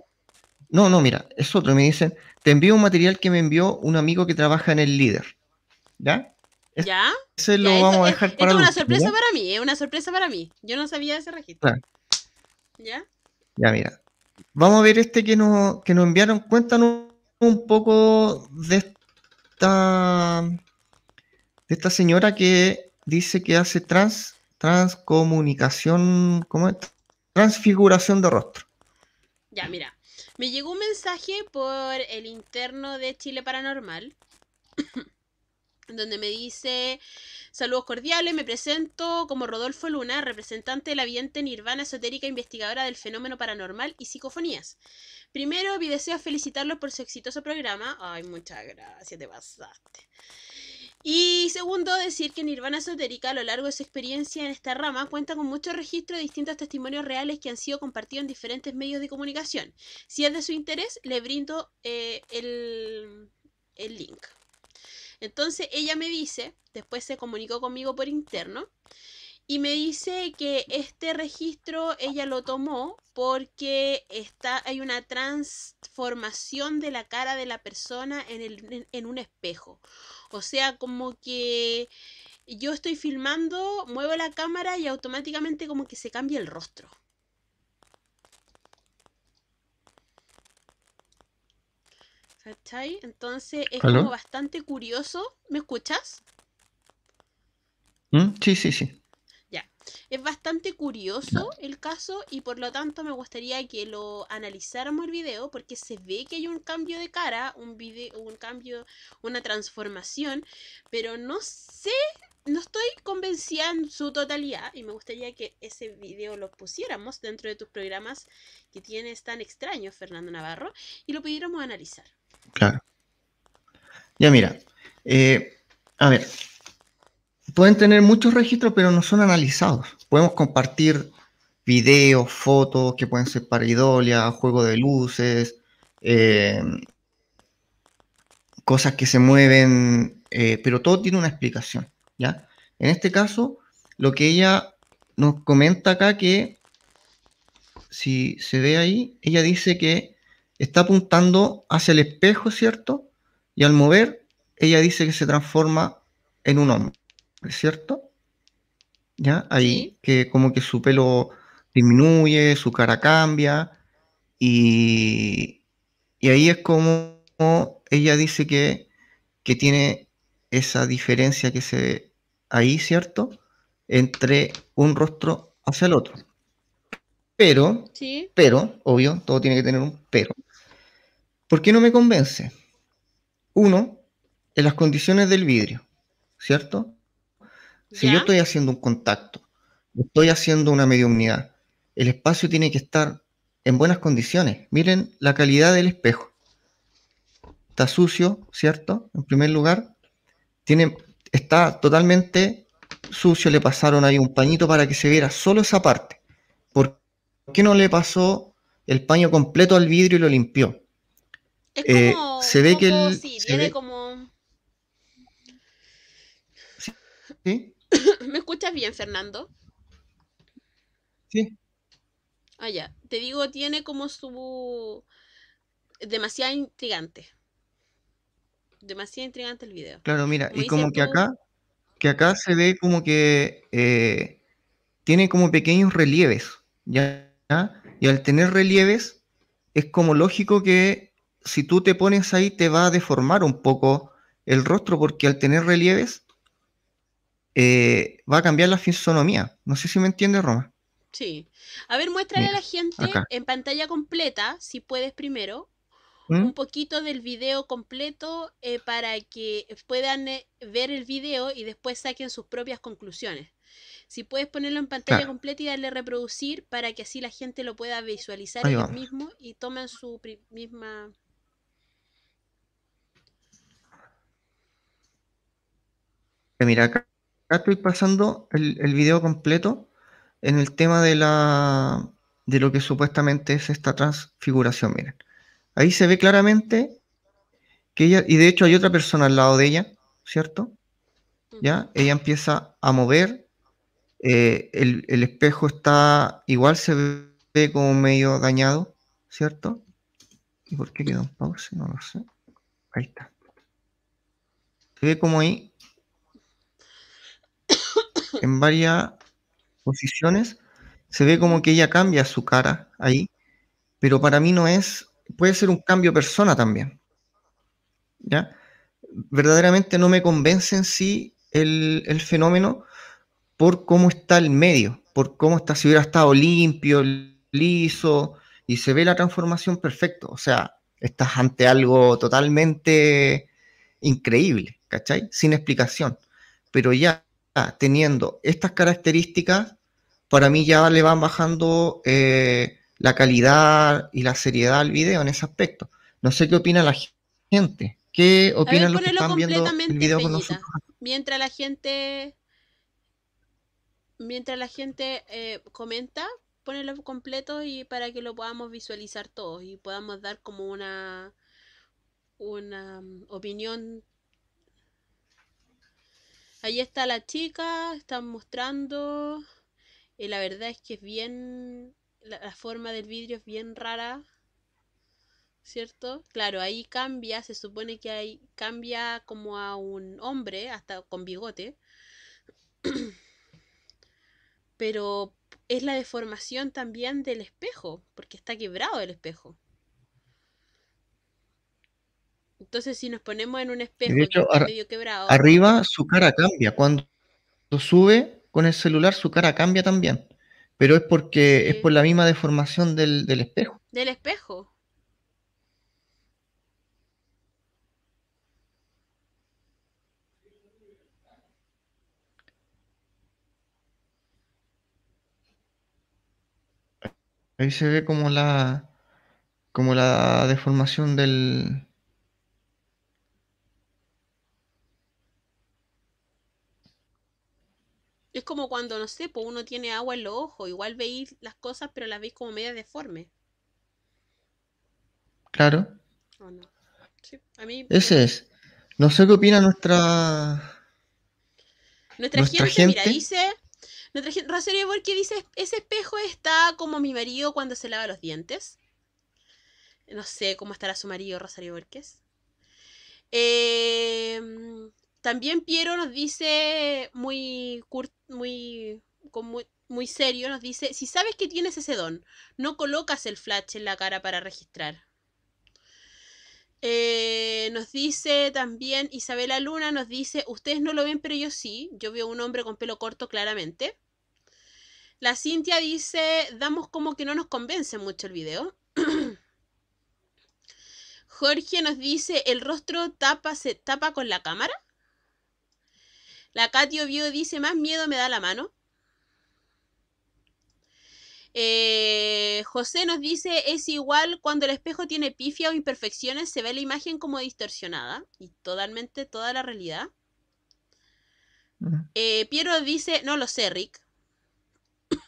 B: No, no, mira, es otro. Me dicen, te envío un material que me envió un amigo que trabaja en el líder. ¿Ya? ¿Ya? Ese lo vamos a dejar es, para. es una sorpresa
A: para mí, es una sorpresa para mí. Yo no sabía ese registro. ¿Ya?
B: Ya, mira. Vamos a ver este que que nos enviaron. Cuéntanos un poco de esta, de esta señora que dice que hace trans, transcomunicación, ¿cómo es? Transfiguración de rostro.
A: Ya, mira. Me llegó un mensaje por el interno de Chile Paranormal donde me dice saludos cordiales, me presento como Rodolfo Luna, representante de la vidente nirvana esotérica investigadora del fenómeno paranormal y psicofonías. Primero, vi deseo felicitarlo felicitarlos por su exitoso programa. Ay, muchas gracias, te pasaste. Y segundo, decir que Nirvana Esotérica, a lo largo de su experiencia en esta rama, cuenta con muchos registros de distintos testimonios reales que han sido compartidos en diferentes medios de comunicación. Si es de su interés, le brindo eh, el, el link. Entonces ella me dice, después se comunicó conmigo por interno, y me dice que este registro ella lo tomó porque está, hay una transformación de la cara de la persona en un espejo. O sea, como que yo estoy filmando, muevo la cámara y automáticamente como que se cambia el rostro. Entonces es como bastante curioso. ¿Me escuchas?
B: ¿Mm? Sí, sí, sí.
A: Ya. Es bastante curioso el caso y por lo tanto me gustaría que lo analizáramos el video porque se ve que hay un cambio de cara, un, video, un cambio, una transformación, pero no sé, no estoy convencida en su totalidad y me gustaría que ese video lo pusiéramos dentro de tus programas que tienes tan extraños, Fernando Navarro, y lo pudiéramos analizar. Claro.
B: Ya mira, eh, a ver, pueden tener muchos registros, pero no son analizados. Podemos compartir videos, fotos que pueden ser para idolia, juego de luces, eh, cosas que se mueven, eh, pero todo tiene una explicación, ¿ya? En este caso, lo que ella nos comenta acá que, si se ve ahí, ella dice que está apuntando hacia el espejo, ¿cierto? Y al mover, ella dice que se transforma en un hombre, ¿cierto? ¿Ya? Ahí, que como que su pelo disminuye, su cara cambia, y, ahí es como ella dice que, tiene esa diferencia que se ve ahí, ¿cierto? Entre un rostro hacia el otro. Pero, ¿Sí? pero, obvio, todo tiene que tener un pero. ¿Por qué no me convence? Uno, en las condiciones del vidrio, ¿cierto? Si yo estoy haciendo un contacto, estoy haciendo una mediumnidad, el espacio tiene que estar en buenas condiciones. Miren la calidad del espejo. Está sucio, ¿cierto? En primer lugar, tiene, está totalmente sucio, le pasaron ahí un pañito para que se viera solo esa parte. ¿Por qué no le pasó el paño completo al vidrio y lo limpió? Eh, se ve que el, sí, tiene
A: como. ¿Me escuchas bien, Fernando? Sí. Ah, ya. Te digo, tiene como su. demasiado intrigante. Demasiado intrigante el video.
C: Claro, mira, y
B: como que acá. Que acá se ve como que eh, tiene como pequeños relieves, ¿ya? Y al tener relieves, es como lógico que si tú te pones ahí te va a deformar un poco el rostro porque al tener relieves eh, va a cambiar la fisonomía. No sé si me entiendes, Roma.
A: Sí. A ver, muéstrale a la gente en pantalla completa, si puedes primero, un ¿Mm? poquito del video completo eh, para que puedan eh, ver el video y después saquen sus propias conclusiones. Si puedes ponerlo en pantalla completa y darle reproducir para que así la gente lo pueda visualizar ellos mismos y tomen su misma
B: Mira, acá, estoy pasando el, el, video completo en el tema de la de lo que supuestamente es esta transfiguración. Miren, ahí se ve claramente que ella, y de hecho hay otra persona al lado de ella, ¿cierto? ¿Ya? Ella empieza a mover, eh, el, espejo está igual, se ve como medio dañado, ¿cierto? ¿Y por qué quedó un pause No lo sé. Ahí está. Se ve como ahí en varias posiciones, se ve como que ella cambia su cara ahí, pero para mí no es, puede ser un cambio persona también. ¿Ya? Verdaderamente no me convence en sí el, el fenómeno por cómo está el medio, por cómo está, si hubiera estado limpio, liso, y se ve la transformación perfecto. O sea, estás ante algo totalmente increíble, ¿cachai? Sin explicación. Pero ya Ah, teniendo estas características, para mí ya le van bajando eh, la calidad y la seriedad al video en ese aspecto. No sé qué opina la gente. ¿Qué opinan los que están viendo el video con nosotros?
A: Mientras la gente, mientras la gente eh, comenta, ponelo completo y para que lo podamos visualizar todos y podamos dar como una una mm, opinión Ahí está la chica, están mostrando. Eh, la verdad es que es bien. La, la, forma del vidrio es bien rara. ¿Cierto? Claro, ahí cambia, se supone que ahí cambia como a un hombre, hasta con bigote. Pero es la deformación también del espejo, porque está quebrado el espejo. Entonces, si nos ponemos en un espejo medio quebrado. Arriba
B: su cara cambia. Cuando sube con el celular, su cara cambia también. Pero es porque es por la misma deformación del, del espejo.
A: Del espejo.
B: Ahí se ve como la como la deformación del,
A: Es como cuando, no sé, pues uno tiene agua en los ojos, igual veis las cosas, pero las veis como medio deforme. Claro. no. sí, a mí... Ese
B: es. No sé qué opina nuestra...
A: Nuestra, gente, mira, dice... Nuestra gente, Rosario Borges dice, ese espejo está como mi marido cuando se lava los dientes. No sé cómo estará su marido, Rosario Borges. Eh, también Piero nos dice muy, muy, muy, serio, nos dice, si sabes que tienes ese don, no colocas el flash en la cara para registrar. Eh, nos dice también Isabela Luna, nos dice, ustedes no lo ven, pero yo sí, yo veo un hombre con pelo corto claramente. La Cintia dice, damos como que no nos convence mucho el video. Jorge nos dice, el rostro tapa, se tapa con la cámara. La Catio Bio dice, más miedo me da la mano. Eh, José nos dice, es igual cuando el espejo tiene pifia o imperfecciones, se ve la imagen como distorsionada y totalmente toda la realidad. Eh, Piero dice, no lo sé, Rick.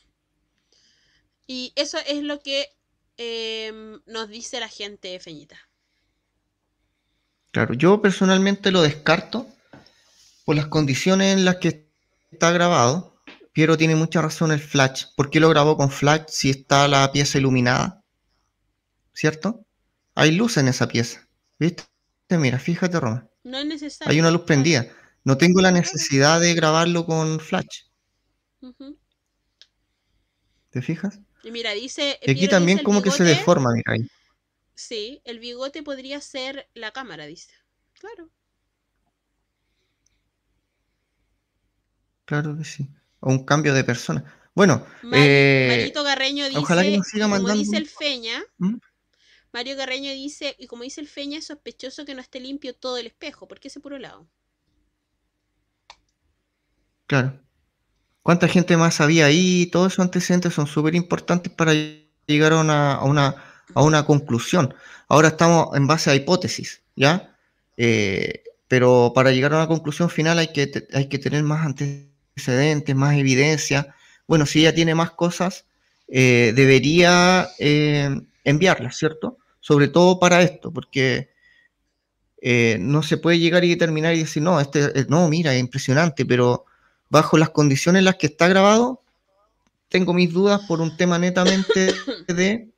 A: y eso es lo que em, nos dice la gente, Feñita.
B: Claro, yo personalmente lo descarto por las condiciones en las que está grabado, Piero tiene mucha razón el flash. ¿Por qué lo grabó con flash si está la pieza iluminada? ¿Cierto? Hay luz en esa pieza. ¿Viste? Mira, fíjate, Roma.
A: No es necesario. Hay una luz
B: prendida. No tengo la necesidad de grabarlo con flash. ¿Te fijas?
A: Y mira, dice. Eh, y aquí también como que se deforma, mira ahí. Sí, el bigote podría ser la cámara, dice. Claro.
B: Claro que sí. O un cambio de persona. Bueno, eh, Marito Garreño dice, como dice el Feña, ¿Mm?
A: Mario Garreño dice, y como dice el Feña, es sospechoso que no esté limpio todo el espejo, porque ese puro lado.
B: Claro. ¿Cuánta gente más había ahí? Todos esos antecedentes son súper importantes para llegar a una, conclusión. Ahora estamos en base a hipótesis, ¿ya? Eh, pero para llegar a una conclusión final hay que, hay que tener más antecedentes más evidencia. Bueno, si ella tiene más cosas, eh, debería eh, enviarlas, ¿cierto? Sobre todo para esto, porque eh, no se puede llegar y terminar y decir, no, este, eh, no, mira, es impresionante, pero bajo las condiciones en las que está grabado, tengo mis dudas por un tema netamente de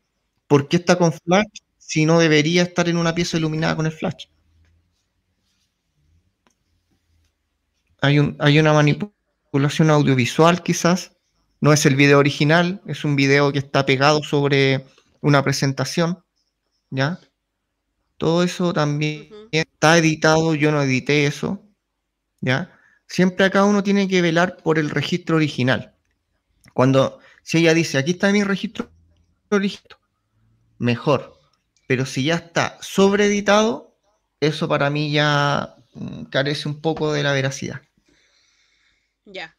B: por qué está con flash si no debería estar en una pieza iluminada con el flash. Hay, un, hay una manipulación audiovisual quizás, no es el video original, es un video que está pegado sobre una presentación, ¿ya? Todo eso también está editado, yo no edité eso, ¿ya? Siempre acá uno tiene que velar por el registro original. Cuando, si ella dice, aquí está mi registro listo, mejor. Pero si ya está sobreeditado, eso para mí ya mm, carece un poco de la veracidad.
A: Ya.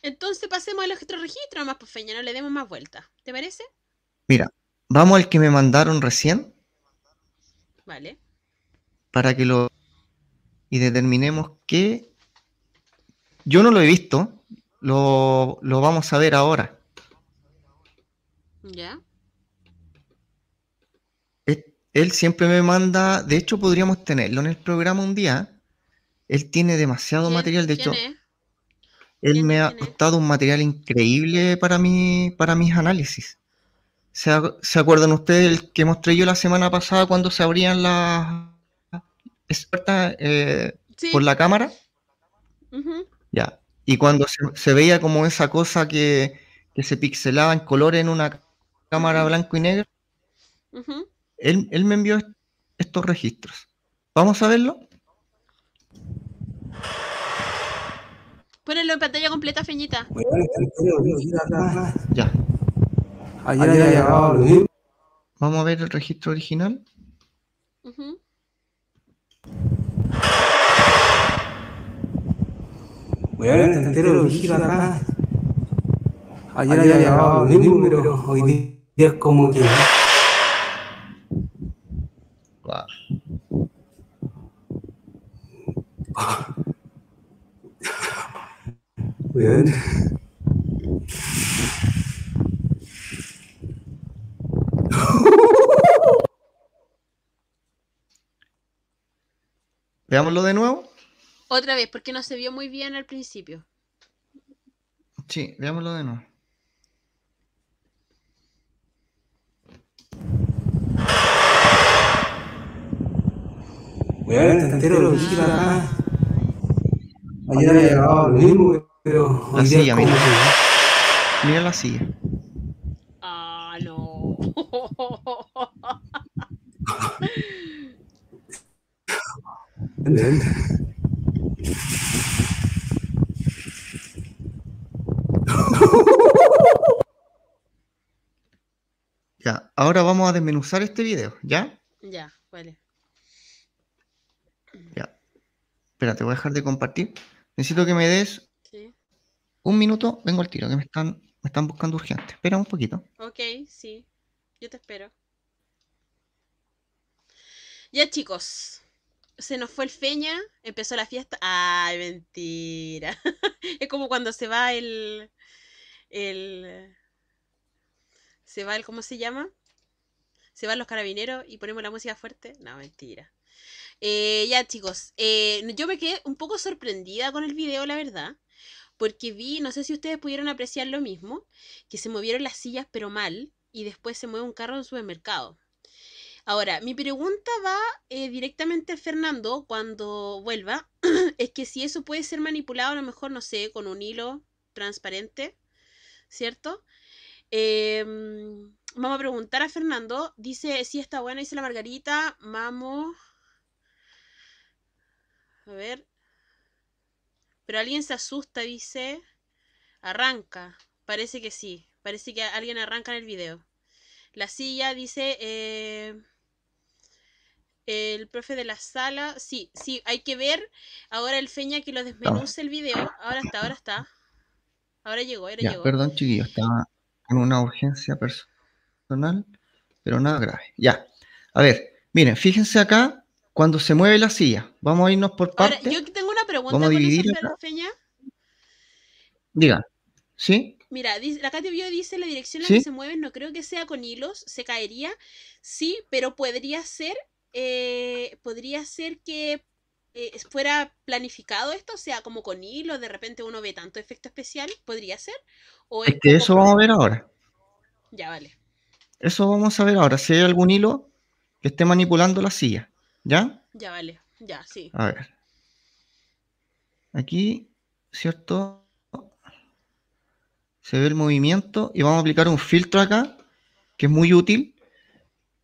A: Entonces pasemos a los otros registros más, por pues, feña, no le demos más vueltas. ¿Te parece?
B: Mira, vamos al que me mandaron recién. Vale. Para que lo. Y determinemos que. Yo no lo he visto. Lo, lo vamos a ver ahora. Ya. Él siempre me manda, de hecho podríamos tenerlo en el programa un día. Él tiene demasiado material, de hecho. Él me ha costado un material increíble para, mí, para mis análisis. ¿Se, acuerdan ustedes el que mostré yo la semana pasada cuando se abrían las puertas eh, por la cámara? Ya. Y cuando se, veía como esa cosa que, se pixelaba en color en una cámara blanco y negro, él, me envió estos registros. ¿Vamos a verlo?
A: Ponelo en pantalla completa, Feñita.
B: Ya. Ayer había llegado Vamos a ver el registro original.
C: Voy a ver el entero lo acá. Ayer había llegado lo mismo, pero hoy día es como que.
B: Veámoslo de nuevo.
A: Otra vez, porque no se vio muy bien al principio.
B: Sí, veámoslo de nuevo. Weón, está entero los líquidos acá.
C: Ah. Ayer había llegado, lo mismo, pero. La silla, mira.
B: Mira la silla. ya, ahora vamos a desmenuzar este video, ¿ya?
A: Ya, vale.
B: Ya. Espera, te voy a dejar de compartir. Necesito que me des un minuto, vengo al tiro, que me están, me están buscando urgente. Espera un poquito.
A: Ok, sí. Yo te espero. Ya chicos, se nos fue el feña, empezó la fiesta. Ay, mentira. es como cuando se va el, el... Se va el, ¿cómo se llama? Se van los carabineros y ponemos la música fuerte. No, mentira. Eh, ya chicos, eh, yo me quedé un poco sorprendida con el video, la verdad, porque vi, no sé si ustedes pudieron apreciar lo mismo, que se movieron las sillas pero mal y después se mueve un carro en un supermercado. Ahora, mi pregunta va eh, directamente a Fernando cuando vuelva, es que si eso puede ser manipulado a lo mejor, no sé, con un hilo transparente, ¿cierto? Em, vamos a preguntar a Fernando, dice, si está buena, dice la Margarita, vamos, a ver, pero alguien se asusta, dice, arranca, parece que sí, parece que alguien arranca en el video. La silla dice, eh, el profe de la sala, sí, sí, hay que ver ahora el Feña que lo ah. desmenuce el video. Ahora está, ahora está. Ahora llegó, ahora llegó. Perdón,
B: chiquillo, estaba en una urgencia personal, pero nada grave. Ya. A ver, miren, fíjense acá cuando se mueve la silla. Vamos a irnos por partes. Ahora, yo tengo una pregunta Vamos dividir Feña. Diga, ¿sí?
A: Mira, la te vio, dice la dirección en la que se mueven no creo que sea con hilos, se caería, sí, pero podría ser eh, podría ser que eh, fuera planificado esto, o sea, como con hilo, de repente uno ve tanto efecto especial, podría ser.
B: es que eso vamos a ver ahora. Ya vale. Eso vamos a ver ahora, si hay algún hilo que esté manipulando la silla, ¿ya?
A: Ya vale, ya, sí. A ver.
B: Aquí, ¿cierto? Se ve el movimiento y vamos a aplicar un filtro acá, que es muy útil,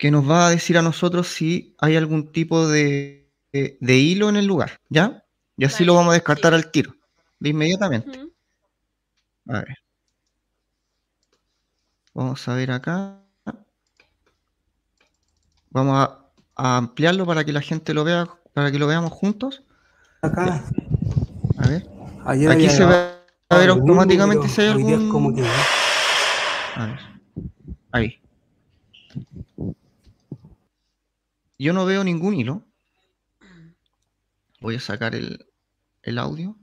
B: que nos va a decir a nosotros si hay algún tipo de, hilo en el lugar, ¿ya? Y así lo vamos a descartar al tiro, de inmediatamente. A ver. Vamos a ver acá. Vamos a, ampliarlo para que la gente lo vea, para que lo veamos juntos. Acá. A ver. Aquí se va a ver automáticamente si hay algún... A ver. Ahí. Yo no veo ningún hilo. Mm. Voy a sacar el, el audio.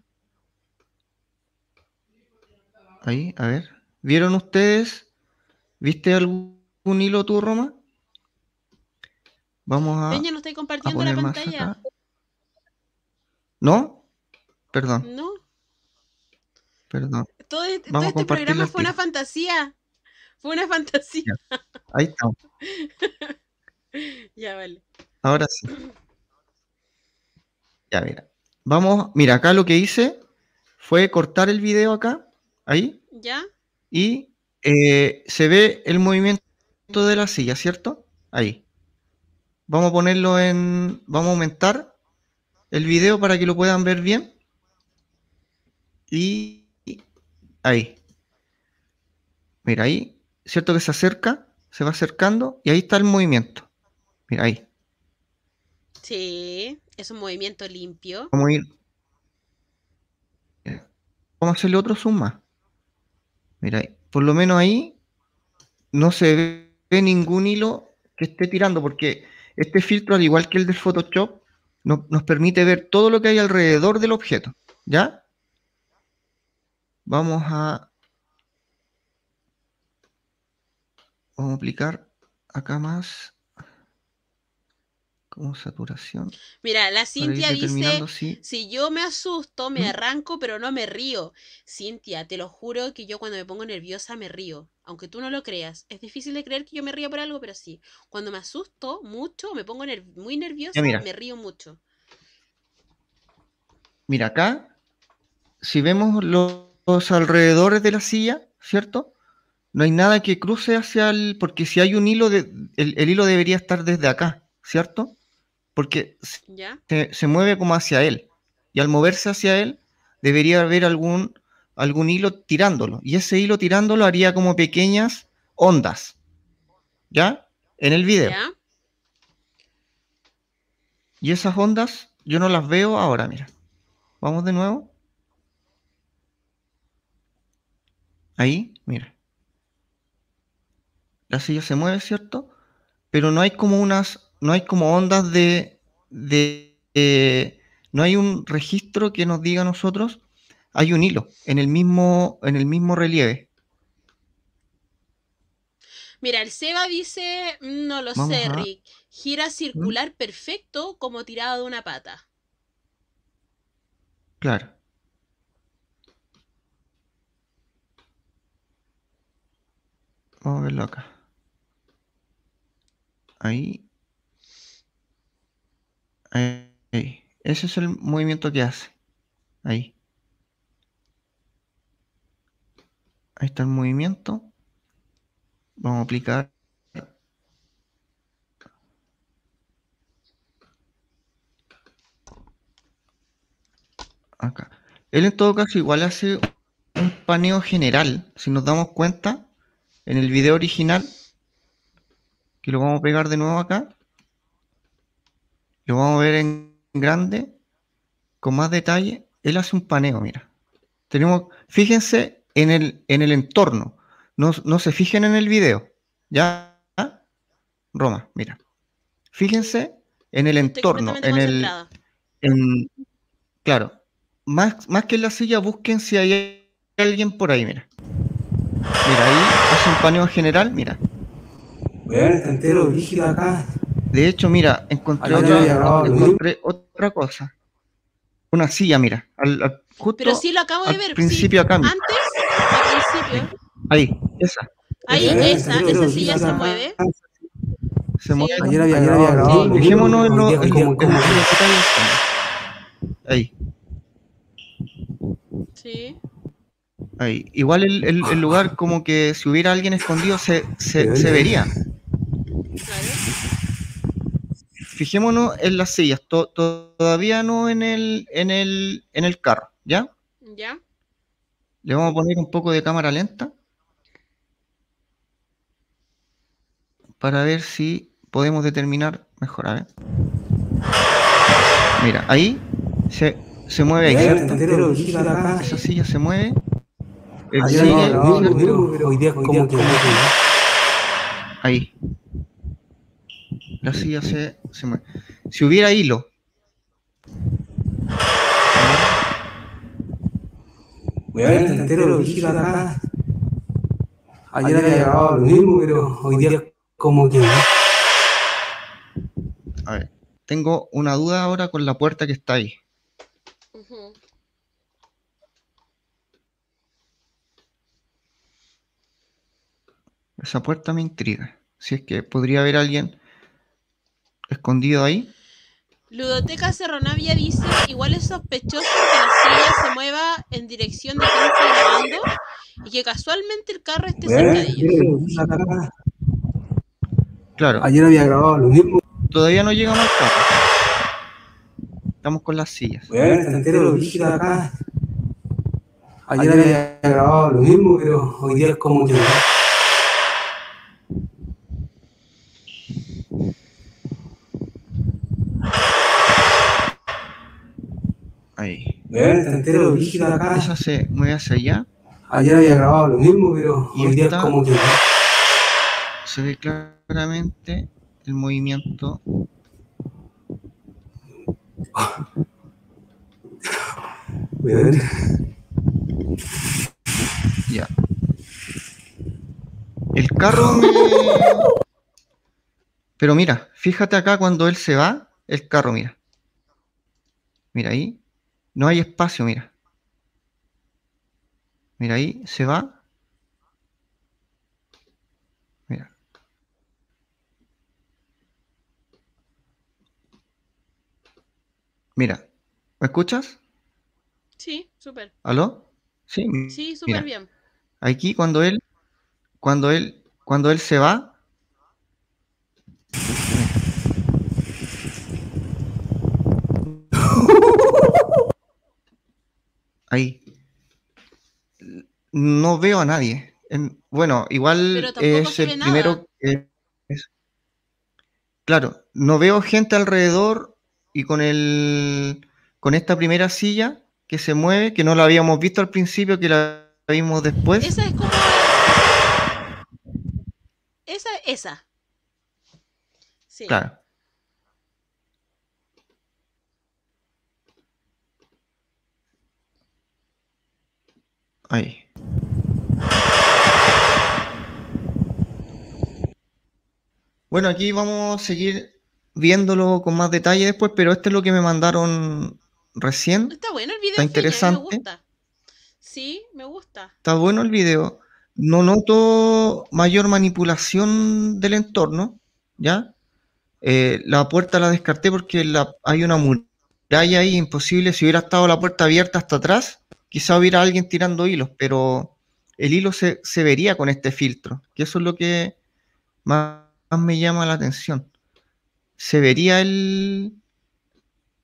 B: Ahí, a ver. ¿Vieron ustedes? ¿Viste algún hilo tú, Roma? Vamos a. Peña,
A: no estoy compartiendo la pantalla.
B: ¿No? Perdón. No. Perdón. Todo, este, todo este programa fue una
A: fantasía. Fue una fantasía.
B: Ahí está.
A: ya vale.
B: Ahora sí. Ya, mira. Vamos, mira, acá lo que hice fue cortar el video acá, ahí. Ya. Y eh, se ve el movimiento de la silla, ¿cierto? Ahí. Vamos a ponerlo en. Vamos a aumentar el video para que lo puedan ver bien. Y ahí. Mira, ahí, ¿cierto que se acerca? Se va acercando y ahí está el movimiento. Mira ahí.
A: Sí, es un movimiento limpio.
B: Vamos a ir. Vamos a hacerle otro zoom más. Mira, por lo menos ahí no se ve ningún hilo que esté tirando, porque este filtro, al igual que el del Photoshop, no, nos permite ver todo lo que hay alrededor del objeto. ¿Ya? Vamos a. Vamos a aplicar acá más saturación.
A: Mira, la Cintia dice, si yo me asusto, me arranco, pero no me río. Cintia, te lo juro que yo cuando me pongo nerviosa me río, aunque tú no lo creas. Es difícil de creer que yo me río por algo, pero sí. Cuando me asusto mucho, me pongo muy nerviosa, me río mucho.
B: Mira, acá, si vemos los, alrededores de la silla, ¿cierto? no hay nada que cruce hacia el, porque si hay un hilo, el, hilo debería estar desde acá, ¿cierto? porque Se, mueve como hacia él. Y al moverse hacia él, debería haber algún, algún hilo tirándolo. Y ese hilo tirándolo haría como pequeñas ondas. ¿Ya? En el video. ¿Ya? Y esas ondas yo no las veo ahora, mira. Vamos de nuevo. Ahí, mira. La silla se mueve, ¿cierto? Pero no hay como unas no hay como ondas de, de no hay un registro que nos diga a nosotros, hay un hilo en el mismo, en el mismo relieve.
A: Mira, el Seba dice, mm, no lo sé, Rick, gira ¿Mm? circular perfecto como tirado de una pata.
B: Claro. Vamos a verlo acá. Ahí. Ese es el movimiento que hace. Ahí. Ahí está el movimiento. Vamos a aplicar. Acá. Él en todo caso igual hace un paneo general. Si nos damos cuenta, en el video original, que lo vamos a pegar de nuevo acá, lo vamos a ver en grande, con más detalle, él hace un paneo, mira. Tenemos, fíjense en el, en el entorno, no, se fijen en el video, ¿ya? Roma, mira. Fíjense en el entorno, en el... claro, más, más que en la silla, busquen si hay alguien por ahí, mira. Mira, ahí hace un paneo general, mira. a ver el entero rígido acá de hecho, mira, encontré, otra, otra cosa. Una silla, mira. Al, Pero sí
A: lo acabo de ver. Antes, al principio.
B: Ahí, esa. Ahí, esa, esa silla se mueve. Se mueve. Ayer había, ayer había grabado. Dejémonos Ahí. Sí. Ahí. Igual el, lugar como que si hubiera alguien escondido se, se, se vería. Claro fijémonos en las sillas, todavía no en el, en el, en el carro, ¿ya? Ya. Le vamos a poner un poco de cámara lenta para ver si podemos determinar mejor. A ver. Mira, ahí se, mueve. Ahí. Esa silla se mueve. Ahí. La silla se, Si hubiera hilo. Voy ver el entero gira acá. Ayer había llegado lo mismo, pero hoy día como que. A ver, tengo una duda ahora con la puerta que está ahí. Esa puerta me intriga. Si es que podría haber alguien escondido ahí.
A: Ludoteca Cerronavia dice, igual es sospechoso que la silla se mueva en dirección de quien está grabando y que casualmente el carro esté
B: cerca de ellos. Claro. Ayer había grabado lo mismo. Todavía no llegamos al carro. Estamos con las sillas. acá. Ayer había grabado lo mismo, pero hoy día es como que...
C: entero acá. Eso
B: me muy hacia allá. Ayer había grabado lo mismo, pero hoy día como que. Se ve claramente el movimiento. Voy a ver. Ya. El carro me... Pero mira, fíjate acá cuando él se va, el carro, mira. Mira ahí. No hay espacio, mira. Mira, ahí se va. Mira. Mira, ¿me escuchas?
A: Sí, súper. ¿Aló?
B: Sí, sí súper bien. Aquí cuando él, cuando él, cuando él se va, ahí. No veo a nadie. bueno, igual es el primero. claro, no veo gente alrededor y con el con esta primera silla que se mueve, que no la habíamos visto al principio, que la vimos después. Esa es como.
A: Esa, esa. Sí.
B: Claro. Bueno, aquí vamos a seguir viéndolo con más detalle después, pero este es lo que me mandaron recién. Está
A: bueno el video. Está interesante. Sí, me
B: gusta. Está bueno el video. No noto mayor manipulación del entorno, ¿ya? Eh, la puerta la descarté porque hay una hay ahí imposible. Si hubiera estado la puerta abierta hasta atrás, quizá hubiera alguien tirando hilos, pero el hilo se, vería con este filtro, que eso es lo que más, me llama la atención. Se vería el,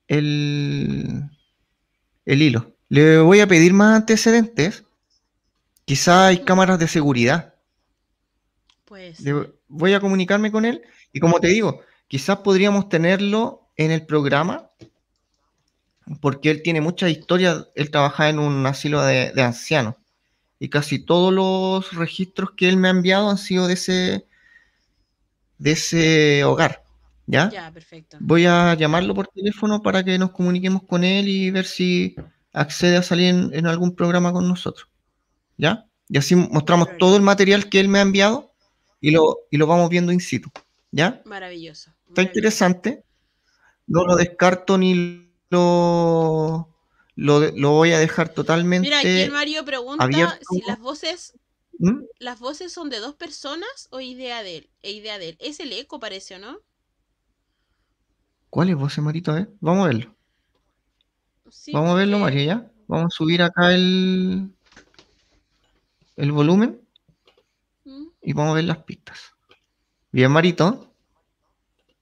B: el, hilo. Le voy a pedir más antecedentes. Quizá hay cámaras de seguridad. Pues. voy a comunicarme con él y como te digo, quizás podríamos tenerlo en el programa porque él tiene muchas historias, él trabaja en un asilo de, ancianos y casi todos los registros que él me ha enviado han sido de ese, de ese hogar.
C: ¿Ya? Ya, perfecto.
B: Voy a llamarlo por teléfono para que nos comuniquemos con él y ver si accede a salir en, algún programa con nosotros. ¿Ya? Y así mostramos todo el material que él me ha enviado y lo, lo vamos viendo in situ. ¿Ya?
A: Maravilloso. maravilloso.
B: Está interesante. No lo descarto ni lo, lo, voy a dejar totalmente. Mira, aquí el Mario
A: pregunta si ¿Mm? las voces. son de dos personas o idea de él? E idea de Es el eco, parece, ¿o no?
B: ¿Cuál es voces, Marito? Vamos a verlo. Vamos a verlo, Mario, ya. Vamos a subir acá el, el volumen ¿Mm? y vamos a ver las pistas. Bien, Marito.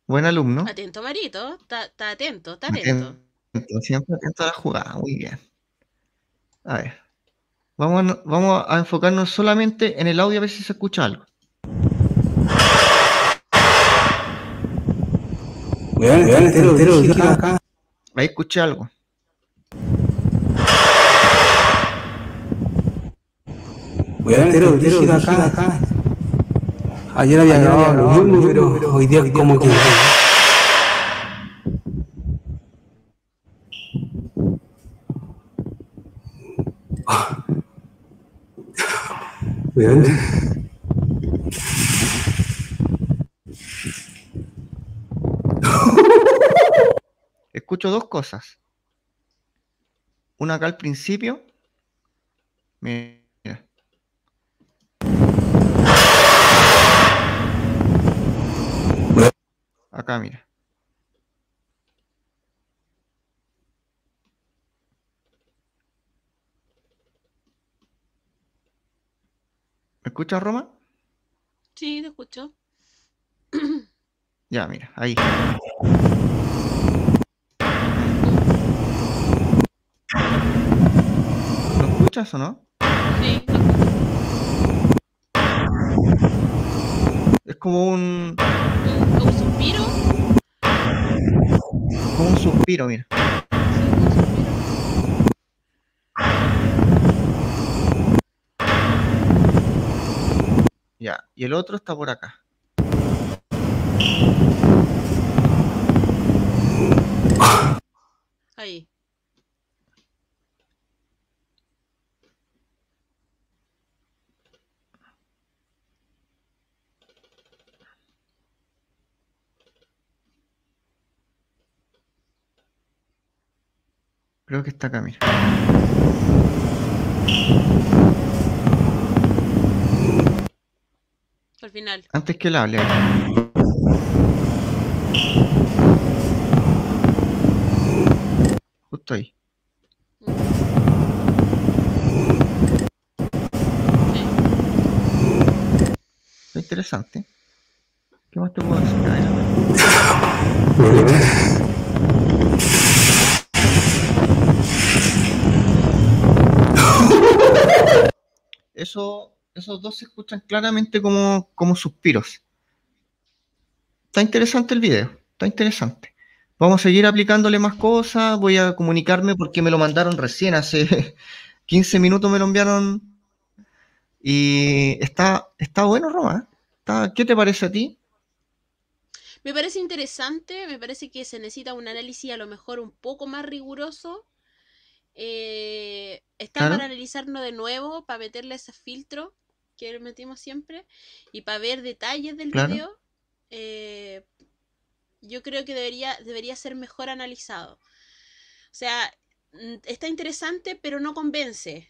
B: Buen alumno.
A: Atento, Marito. Está atento, está atento.
B: Siempre atento a la jugada, muy bien. A ver. Vamos, vamos a enfocarnos solamente en el audio a ver si se escucha algo. bien entero, Ahí escuché algo.
C: entero, entero, acá, acá. Ayer había grabado pero hoy día como que...
B: Escucho dos cosas. Una acá al principio. Mira. Acá, mira. escuchas, Roma?
A: Sí, te escucho.
B: Ya, mira, ahí. ¿Lo escuchas o no? Sí. Es como un... ¿Un suspiro? Como un suspiro, mira. Ya, y el otro está por acá. Ahí. Creo que está acá, mira. al final. Antes que la hable. Justo ahí. Interesante. ¿Qué más te puedo decir? Eso esos dos se escuchan claramente como, como suspiros. Está interesante el video, está interesante. Vamos a seguir aplicándole más cosas, voy a comunicarme porque me lo mandaron recién, hace 15 minutos me lo enviaron. Y está, está bueno, Roma. ¿eh? ¿Qué te parece a ti?
A: Me parece interesante, me parece que se necesita un análisis a lo mejor un poco más riguroso. Eh, está para analizarlo de nuevo, para meterle ese filtro que metimos siempre. Y para ver detalles del video, eh, yo creo que debería, debería ser mejor analizado. O sea, está interesante, pero no convence.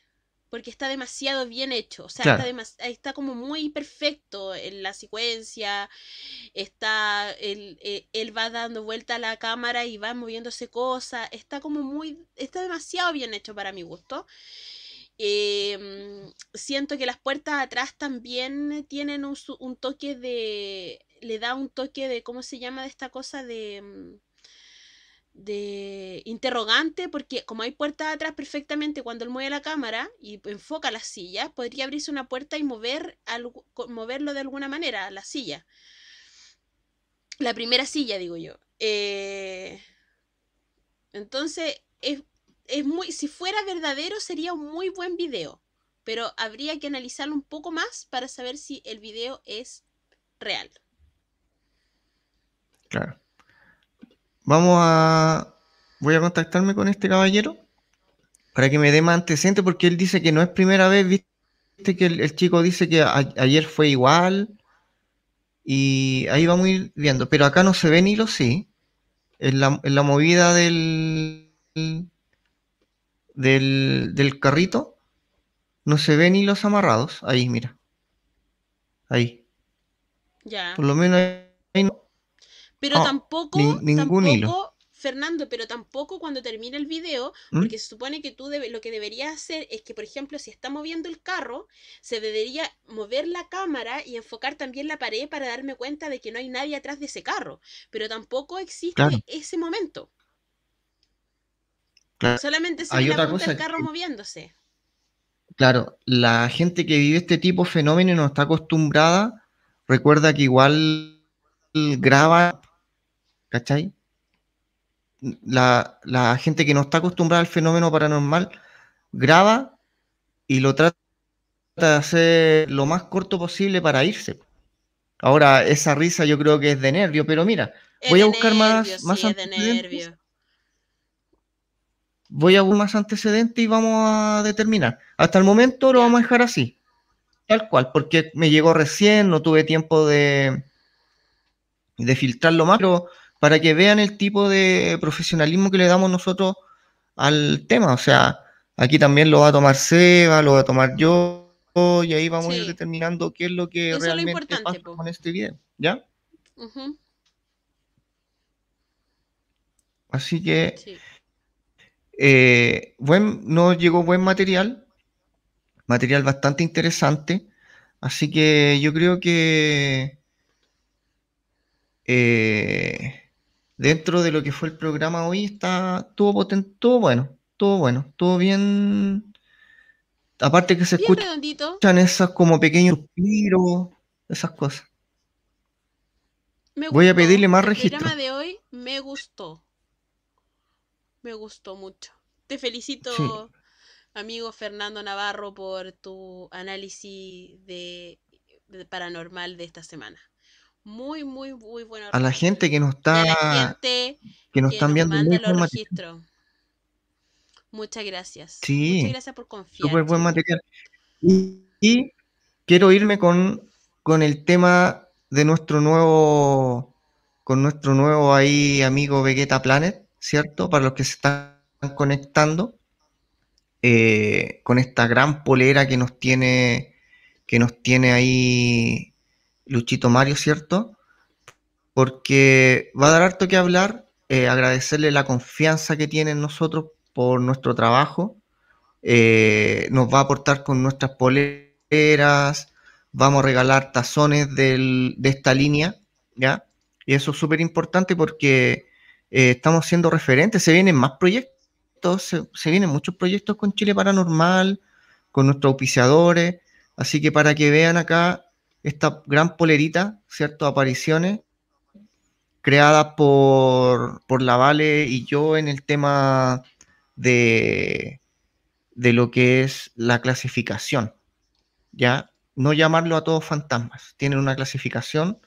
A: Porque está demasiado bien hecho. O sea, está, está, como muy perfecto en la secuencia. Está. Él, eh, él, va dando vuelta a la cámara y va moviéndose cosas. Está como muy. Está demasiado bien hecho para mi gusto. Em, siento que las puertas atrás también tienen un, toque de. le da un toque de. ¿cómo se llama? de esta cosa de em, de interrogante porque como hay puertas atrás perfectamente cuando él mueve la cámara y enfoca las sillas podría abrirse una puerta y mover moverlo de alguna manera la silla la primera silla digo yo eh, entonces es, es muy, si fuera verdadero sería un muy buen video, pero habría que analizarlo un poco más para saber si el video es real.
B: Claro. Vamos a... Voy a contactarme con este caballero para que me dé más antecedentes porque él dice que no es primera vez, viste que el, chico dice que ayer fue igual y ahí vamos a ir viendo, pero acá no se ven lo sí, en en la movida del, del, carrito, no se ven los amarrados. Ahí, mira. Ahí. Ya. Por lo menos Pero ah, tampoco,
A: Fernando, pero tampoco cuando termine el video, ¿Mm? porque se supone que tú debe, lo que deberías hacer es que, por ejemplo, si está moviendo el carro, se debería mover la cámara y enfocar también la pared para darme cuenta de que no hay nadie atrás de ese carro. Pero tampoco existe ese momento.
B: Solamente se Hay otra cosa el carro
A: moviéndose.
B: Claro, la gente que vive este tipo de fenómeno no está acostumbrada, recuerda que igual graba, ¿cachai? La, gente que no está acostumbrada al fenómeno paranormal graba y lo trata de hacer lo más corto posible para irse. Ahora, esa risa yo creo que es de nervio, pero mira, voy a buscar más, más voy a un más antecedente y vamos a determinar. Hasta el momento lo vamos a dejar así, tal cual, porque me llegó recién, no tuve tiempo de, de filtrarlo más, pero para que vean el tipo de profesionalismo que le damos nosotros al tema. O sea, aquí también lo va a tomar Seba, lo va a tomar yo, y ahí vamos a ir determinando qué es lo que realmente lo pasa con este video, ¿ya? Así que... Eh, buen, no llegó buen material, material bastante interesante, así que yo creo que eh, dentro de lo que fue el programa hoy está todo potente, todo bueno, todo bueno, todo bien. Aparte que se escuchan esas como pequeños suspiros, esas cosas.
A: Voy a pedirle más registro. El programa de hoy me gustó me gustó mucho. Te felicito, amigo Fernando Navarro, por tu análisis de, paranormal de esta semana. Muy, muy, muy bueno. A la
B: gente que nos está. que nos están viendo.
A: Muchas gracias.
B: Muchas gracias por confiar. Y, y, quiero irme con, con el tema de nuestro nuevo. Con nuestro nuevo ahí amigo Vegeta Planet ¿cierto? Para los que se están conectando eh, con esta gran polera que nos tiene, que nos tiene ahí Luchito Mario, ¿cierto? Porque va a dar harto que hablar, eh, agradecerle la confianza que tienen nosotros por nuestro trabajo, eh, nos va a aportar con nuestras poleras, vamos a regalar tazones del, de esta línea, ¿ya? Y eso es súper importante porque eh, estamos siendo referentes, se vienen más proyectos, se, vienen muchos proyectos con Chile Paranormal, con nuestros auspiciadores, así que para que vean acá esta gran polerita, ¿cierto? Apariciones creadas por, por la Vale y yo en el tema de, de lo que es la clasificación, ¿ya? No llamarlo a todos fantasmas, tienen una clasificación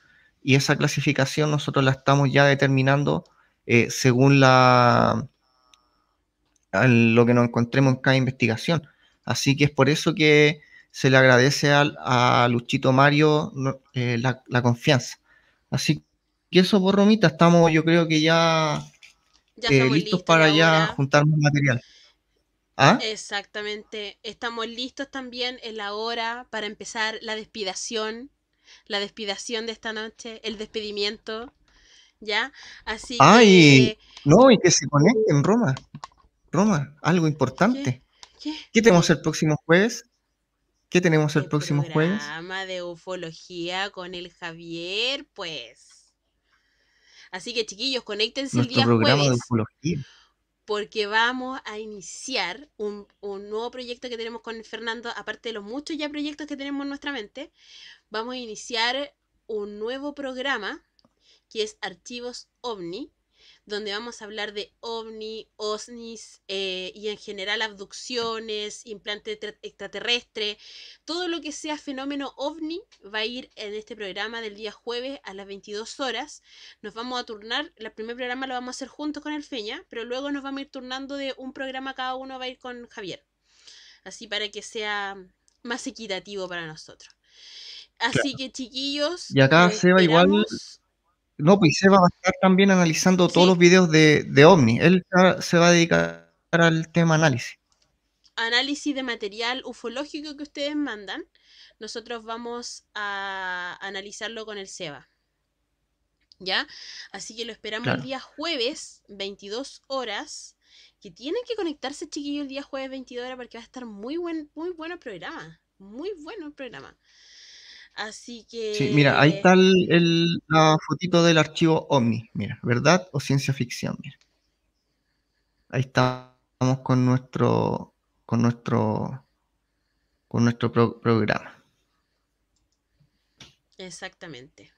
B: y esa clasificación nosotros la estamos ya determinando eh, según la, lo que nos encontremos en cada investigación. Así que es por eso que se le agradece a, a Luchito Mario eh, la, confianza. Así que eso por pues, Romita, estamos yo creo que ya, eh, listos, para ya juntar material. ¿Ah?
A: Exactamente, estamos listos también en la hora para empezar la despidación, la despidación de esta noche, el despedimiento. ¿ya? Así
B: no, y que se conecten, Roma. Roma, algo importante. ¿Qué, tenemos el próximo jueves? ¿Qué tenemos el, próximo jueves?
A: Programa de ufología con el Javier, pues. Así que chiquillos, conéctense el día jueves. Porque vamos a iniciar un, un, nuevo proyecto que tenemos con Fernando, aparte de los muchos ya proyectos que tenemos en nuestra mente, vamos a iniciar un nuevo programa que es Archivos OVNI, donde vamos a hablar de OVNI, ovnis eh, y en general abducciones, implante extraterrestre, todo lo que sea fenómeno OVNI va a ir en este programa del día jueves a las 22 horas. Nos vamos a turnar, el primer programa lo vamos a hacer juntos con el Feña, pero luego nos vamos a ir turnando de un programa cada uno va a ir con Javier. Así para que sea más equitativo para nosotros. Así que chiquillos. Y acá va igual
B: no, pues Seba va a estar también analizando todos los videos de, OVNI. Él se va a dedicar al tema análisis.
A: Análisis de material ufológico que ustedes mandan. Nosotros vamos a analizarlo con el SEBA. ¿Ya? Así que lo esperamos el día jueves, 22 horas. Que tienen que conectarse, chiquillos, el día jueves, 22 horas, porque va a estar muy buen, muy bueno el programa. Muy bueno el programa. Así que. Sí, mira, ahí está
B: el, la fotito del archivo Omni, Mira, ¿verdad o ciencia ficción? Mira. Ahí estamos con nuestro. con nuestro. con nuestro programa.
A: Exactamente.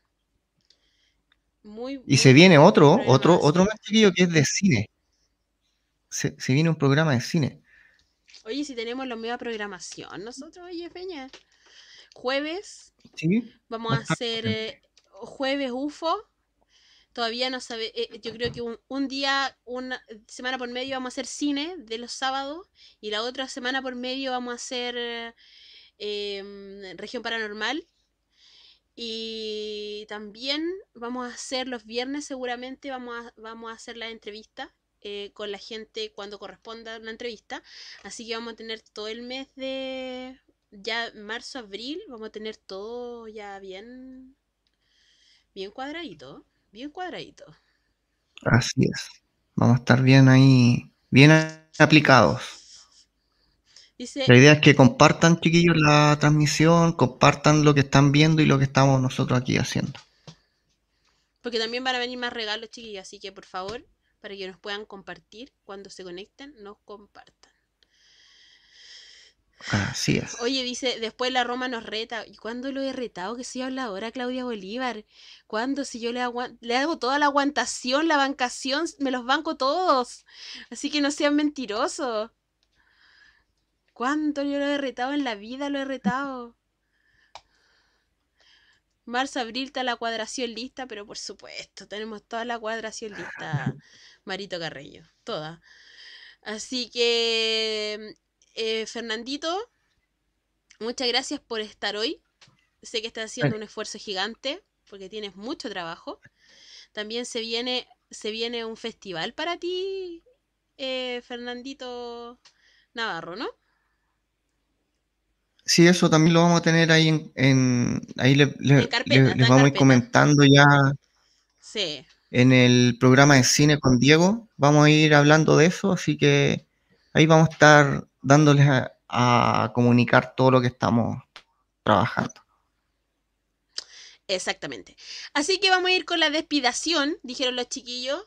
A: Muy,
B: y se viene otro, otro, otro más que es de cine. Se, se, viene un programa de cine.
A: Oye, si tenemos la misma programación nosotros, oye, Peña jueves. Vamos a hacer eh, jueves UFO. Todavía no sabe, eh, eh, yo creo que un, día, una semana por medio vamos a hacer cine de los sábados y la otra semana por medio vamos a hacer em, región paranormal. Y también vamos a hacer los viernes seguramente, vamos a, vamos a hacer la entrevista con la gente cuando corresponda la entrevista. Así que vamos a tener todo el mes de ya marzo, abril, vamos a tener todo ya bien, bien cuadradito, bien cuadradito.
B: Así es. Vamos a estar bien ahí, bien aplicados. la idea es que compartan, chiquillos, la transmisión, compartan lo que están viendo y lo que estamos nosotros aquí haciendo.
A: Porque también van a venir más regalos, chiquillos, así que por favor, para que nos puedan compartir, cuando se conecten, nos compartan. Así es. Oye, dice, después la Roma nos reta. ¿Y cuándo lo he retado que soy habladora, Claudia Bolívar? ¿Cuándo si yo le, le hago toda la aguantación, la bancación, me los banco todos? Así que no sean mentirosos. ¿Cuándo yo lo he retado en la vida? Lo he retado. Marzo, abril está la cuadración lista, pero por supuesto, tenemos toda la cuadración lista, Marito Carrillo toda. Así que eh, Fernandito, muchas gracias por estar hoy. Sé que estás haciendo un esfuerzo gigante porque tienes mucho trabajo. También se viene, se viene un festival para ti, eh, Fernandito Navarro, ¿no?
B: Sí, eso también lo vamos a tener ahí en, ahí les vamos a ir comentando ya en el programa de cine con Diego. Vamos a ir hablando de eso, así que ahí vamos a estar dándoles a, comunicar todo lo que estamos trabajando.
A: Exactamente. Así que vamos a ir con la despidación, dijeron los chiquillos.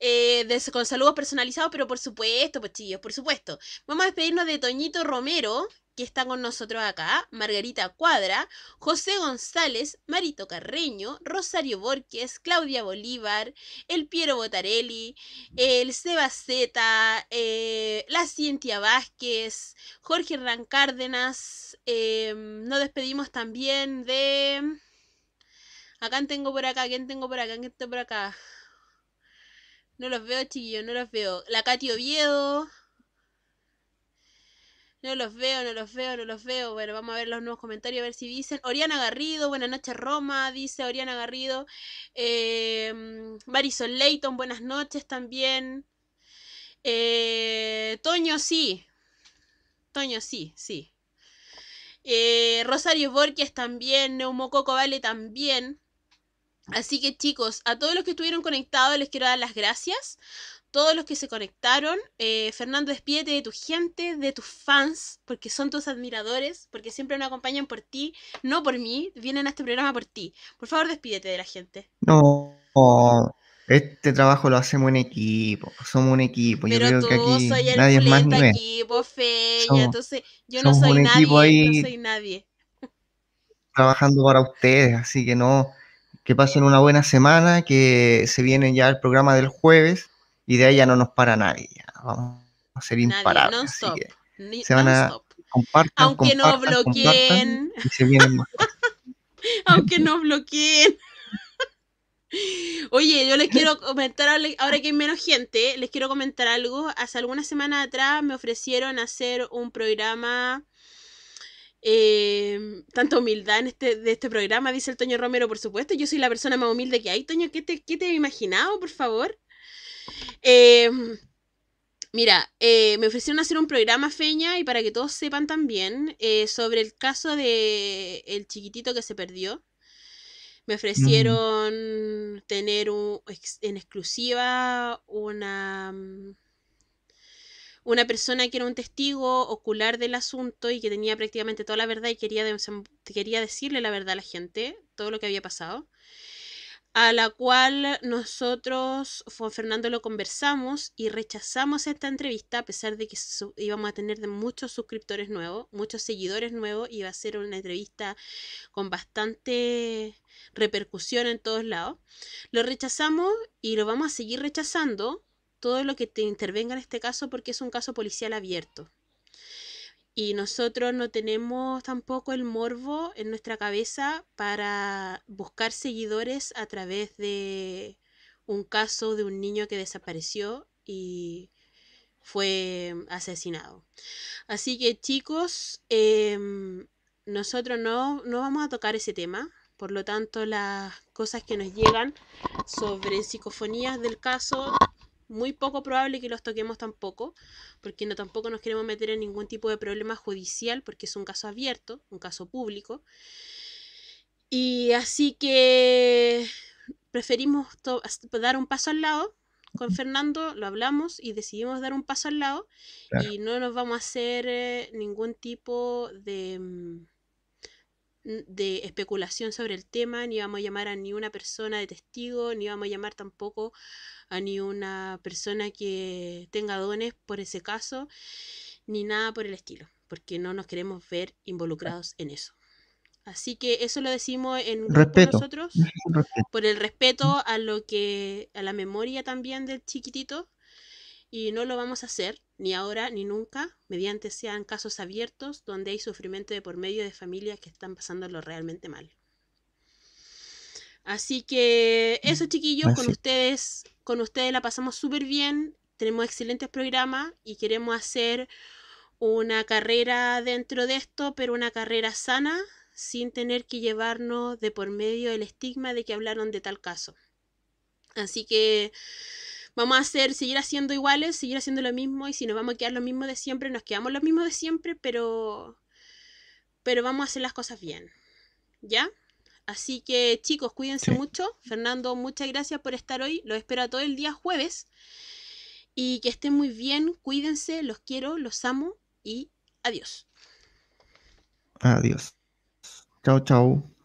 A: Eh, de, con saludos personalizados, pero por supuesto, pues chiquillos, por supuesto. Vamos a despedirnos de Toñito Romero, que está con nosotros acá, Margarita Cuadra, José González, Marito Carreño, Rosario Borges, Claudia Bolívar, el Piero Botarelli, el Seba Zeta, eh, la Cintia Vázquez, Jorge Hernán Cárdenas, em, nos despedimos también de... Acá tengo por acá, ¿quién tengo por acá? ¿Quién tengo por acá? No los veo, chiquillos, no los veo. La Katy Oviedo, no los veo, no los veo, no los veo. Bueno, vamos a ver los nuevos comentarios, a ver si dicen. Oriana Garrido, buenas noches Roma, dice Oriana Garrido. Em, Marisol Leighton, buenas noches también. Eh, Toño, sí. Toño, sí, sí. Eh, Rosario Borges también, Neumococo Vale también. Así que chicos, a todos los que estuvieron conectados les quiero dar las gracias todos los que se conectaron. Eh, Fernando, despídete de tu gente, de tus fans, porque son tus admiradores, porque siempre nos acompañan por ti, no por mí, vienen a este programa por ti. Por favor, despídete de la gente.
B: No, oh, este trabajo lo hacemos en equipo, somos un equipo. Pero yo creo tú que aquí soy nadie es más equipo, feña, entonces yo no soy nadie, no soy nadie. Trabajando para ustedes, así que no, que pasen una buena semana, que se viene ya el programa del jueves y de ahí ya no nos para nadie. Vamos a ser imparables.
A: Nadie, se van a
B: compartan, aunque no bloqueen,
A: aunque no bloqueen. Oye, yo les quiero comentar, ahora que hay menos gente, les quiero comentar algo. Hace algunas semanas atrás me ofrecieron hacer un programa, em, tanta humildad en este, de este programa, dice el Toño Romero, por supuesto. Yo soy la persona más humilde que hay. Toño, ¿qué te, qué te he imaginado, por favor? Em, mira, eh, me ofrecieron hacer un programa, Feña, y para que todos sepan también, eh, sobre el caso de el chiquitito que se perdió. Me ofrecieron tener en exclusiva una mm, una persona que era un testigo ocular del asunto y que tenía prácticamente toda la verdad y quería, quería decirle la verdad a la gente, todo lo que había pasado a la cual nosotros, Juan Fernando, lo conversamos y rechazamos esta entrevista a pesar de que íbamos a tener muchos suscriptores nuevos, muchos seguidores nuevos, y va a ser una entrevista con bastante repercusión en todos lados. Lo rechazamos y lo vamos a seguir rechazando todo lo que te intervenga en este caso porque es un caso policial abierto y nosotros no tenemos tampoco el morbo en nuestra cabeza para buscar seguidores a través de un caso de un niño que desapareció y fue asesinado. Así que chicos, em, nosotros no, no vamos a tocar ese tema, por lo tanto las cosas que nos llegan sobre psicofonías del caso muy poco probable que los toquemos tampoco, porque no tampoco nos queremos meter en ningún tipo de problema judicial, porque es un caso abierto, un caso público. Y así que preferimos dar un paso al lado. Con Fernando lo hablamos y decidimos dar un paso al lado y no nos vamos a hacer eh, ningún tipo de, mm, de especulación sobre el tema, ni vamos a llamar a ni una persona de testigo, ni vamos a llamar tampoco a ni una persona que tenga dones por ese caso, ni nada por el estilo, porque no nos queremos ver involucrados en eso. Así que eso lo decimos en nosotros, por el respeto a lo que, a la memoria también del chiquitito, y no lo vamos a hacer, ni ahora ni nunca, mediante sean casos abiertos donde hay sufrimiento de por medio de familias que están pasándolo realmente mal. Así que eso, chiquillos, con ustedes, con ustedes la pasamos súper bien. Tenemos excelentes programas y queremos hacer una carrera dentro de esto, pero una carrera sana, sin tener que llevarnos de por medio el estigma de que hablaron de tal caso. Así que vamos a hacer, seguir haciendo iguales, seguir haciendo lo mismo y si nos vamos a quedar lo mismo de siempre, nos quedamos lo mismo de siempre, pero pero vamos a hacer las cosas bien. ¿Ya? Así que chicos, cuídense mucho. Fernando, muchas gracias por estar hoy. Los espero todo el día jueves. Y que estén muy bien. Cuídense, los quiero, los amo y adiós.
B: Adiós. Chao, chao.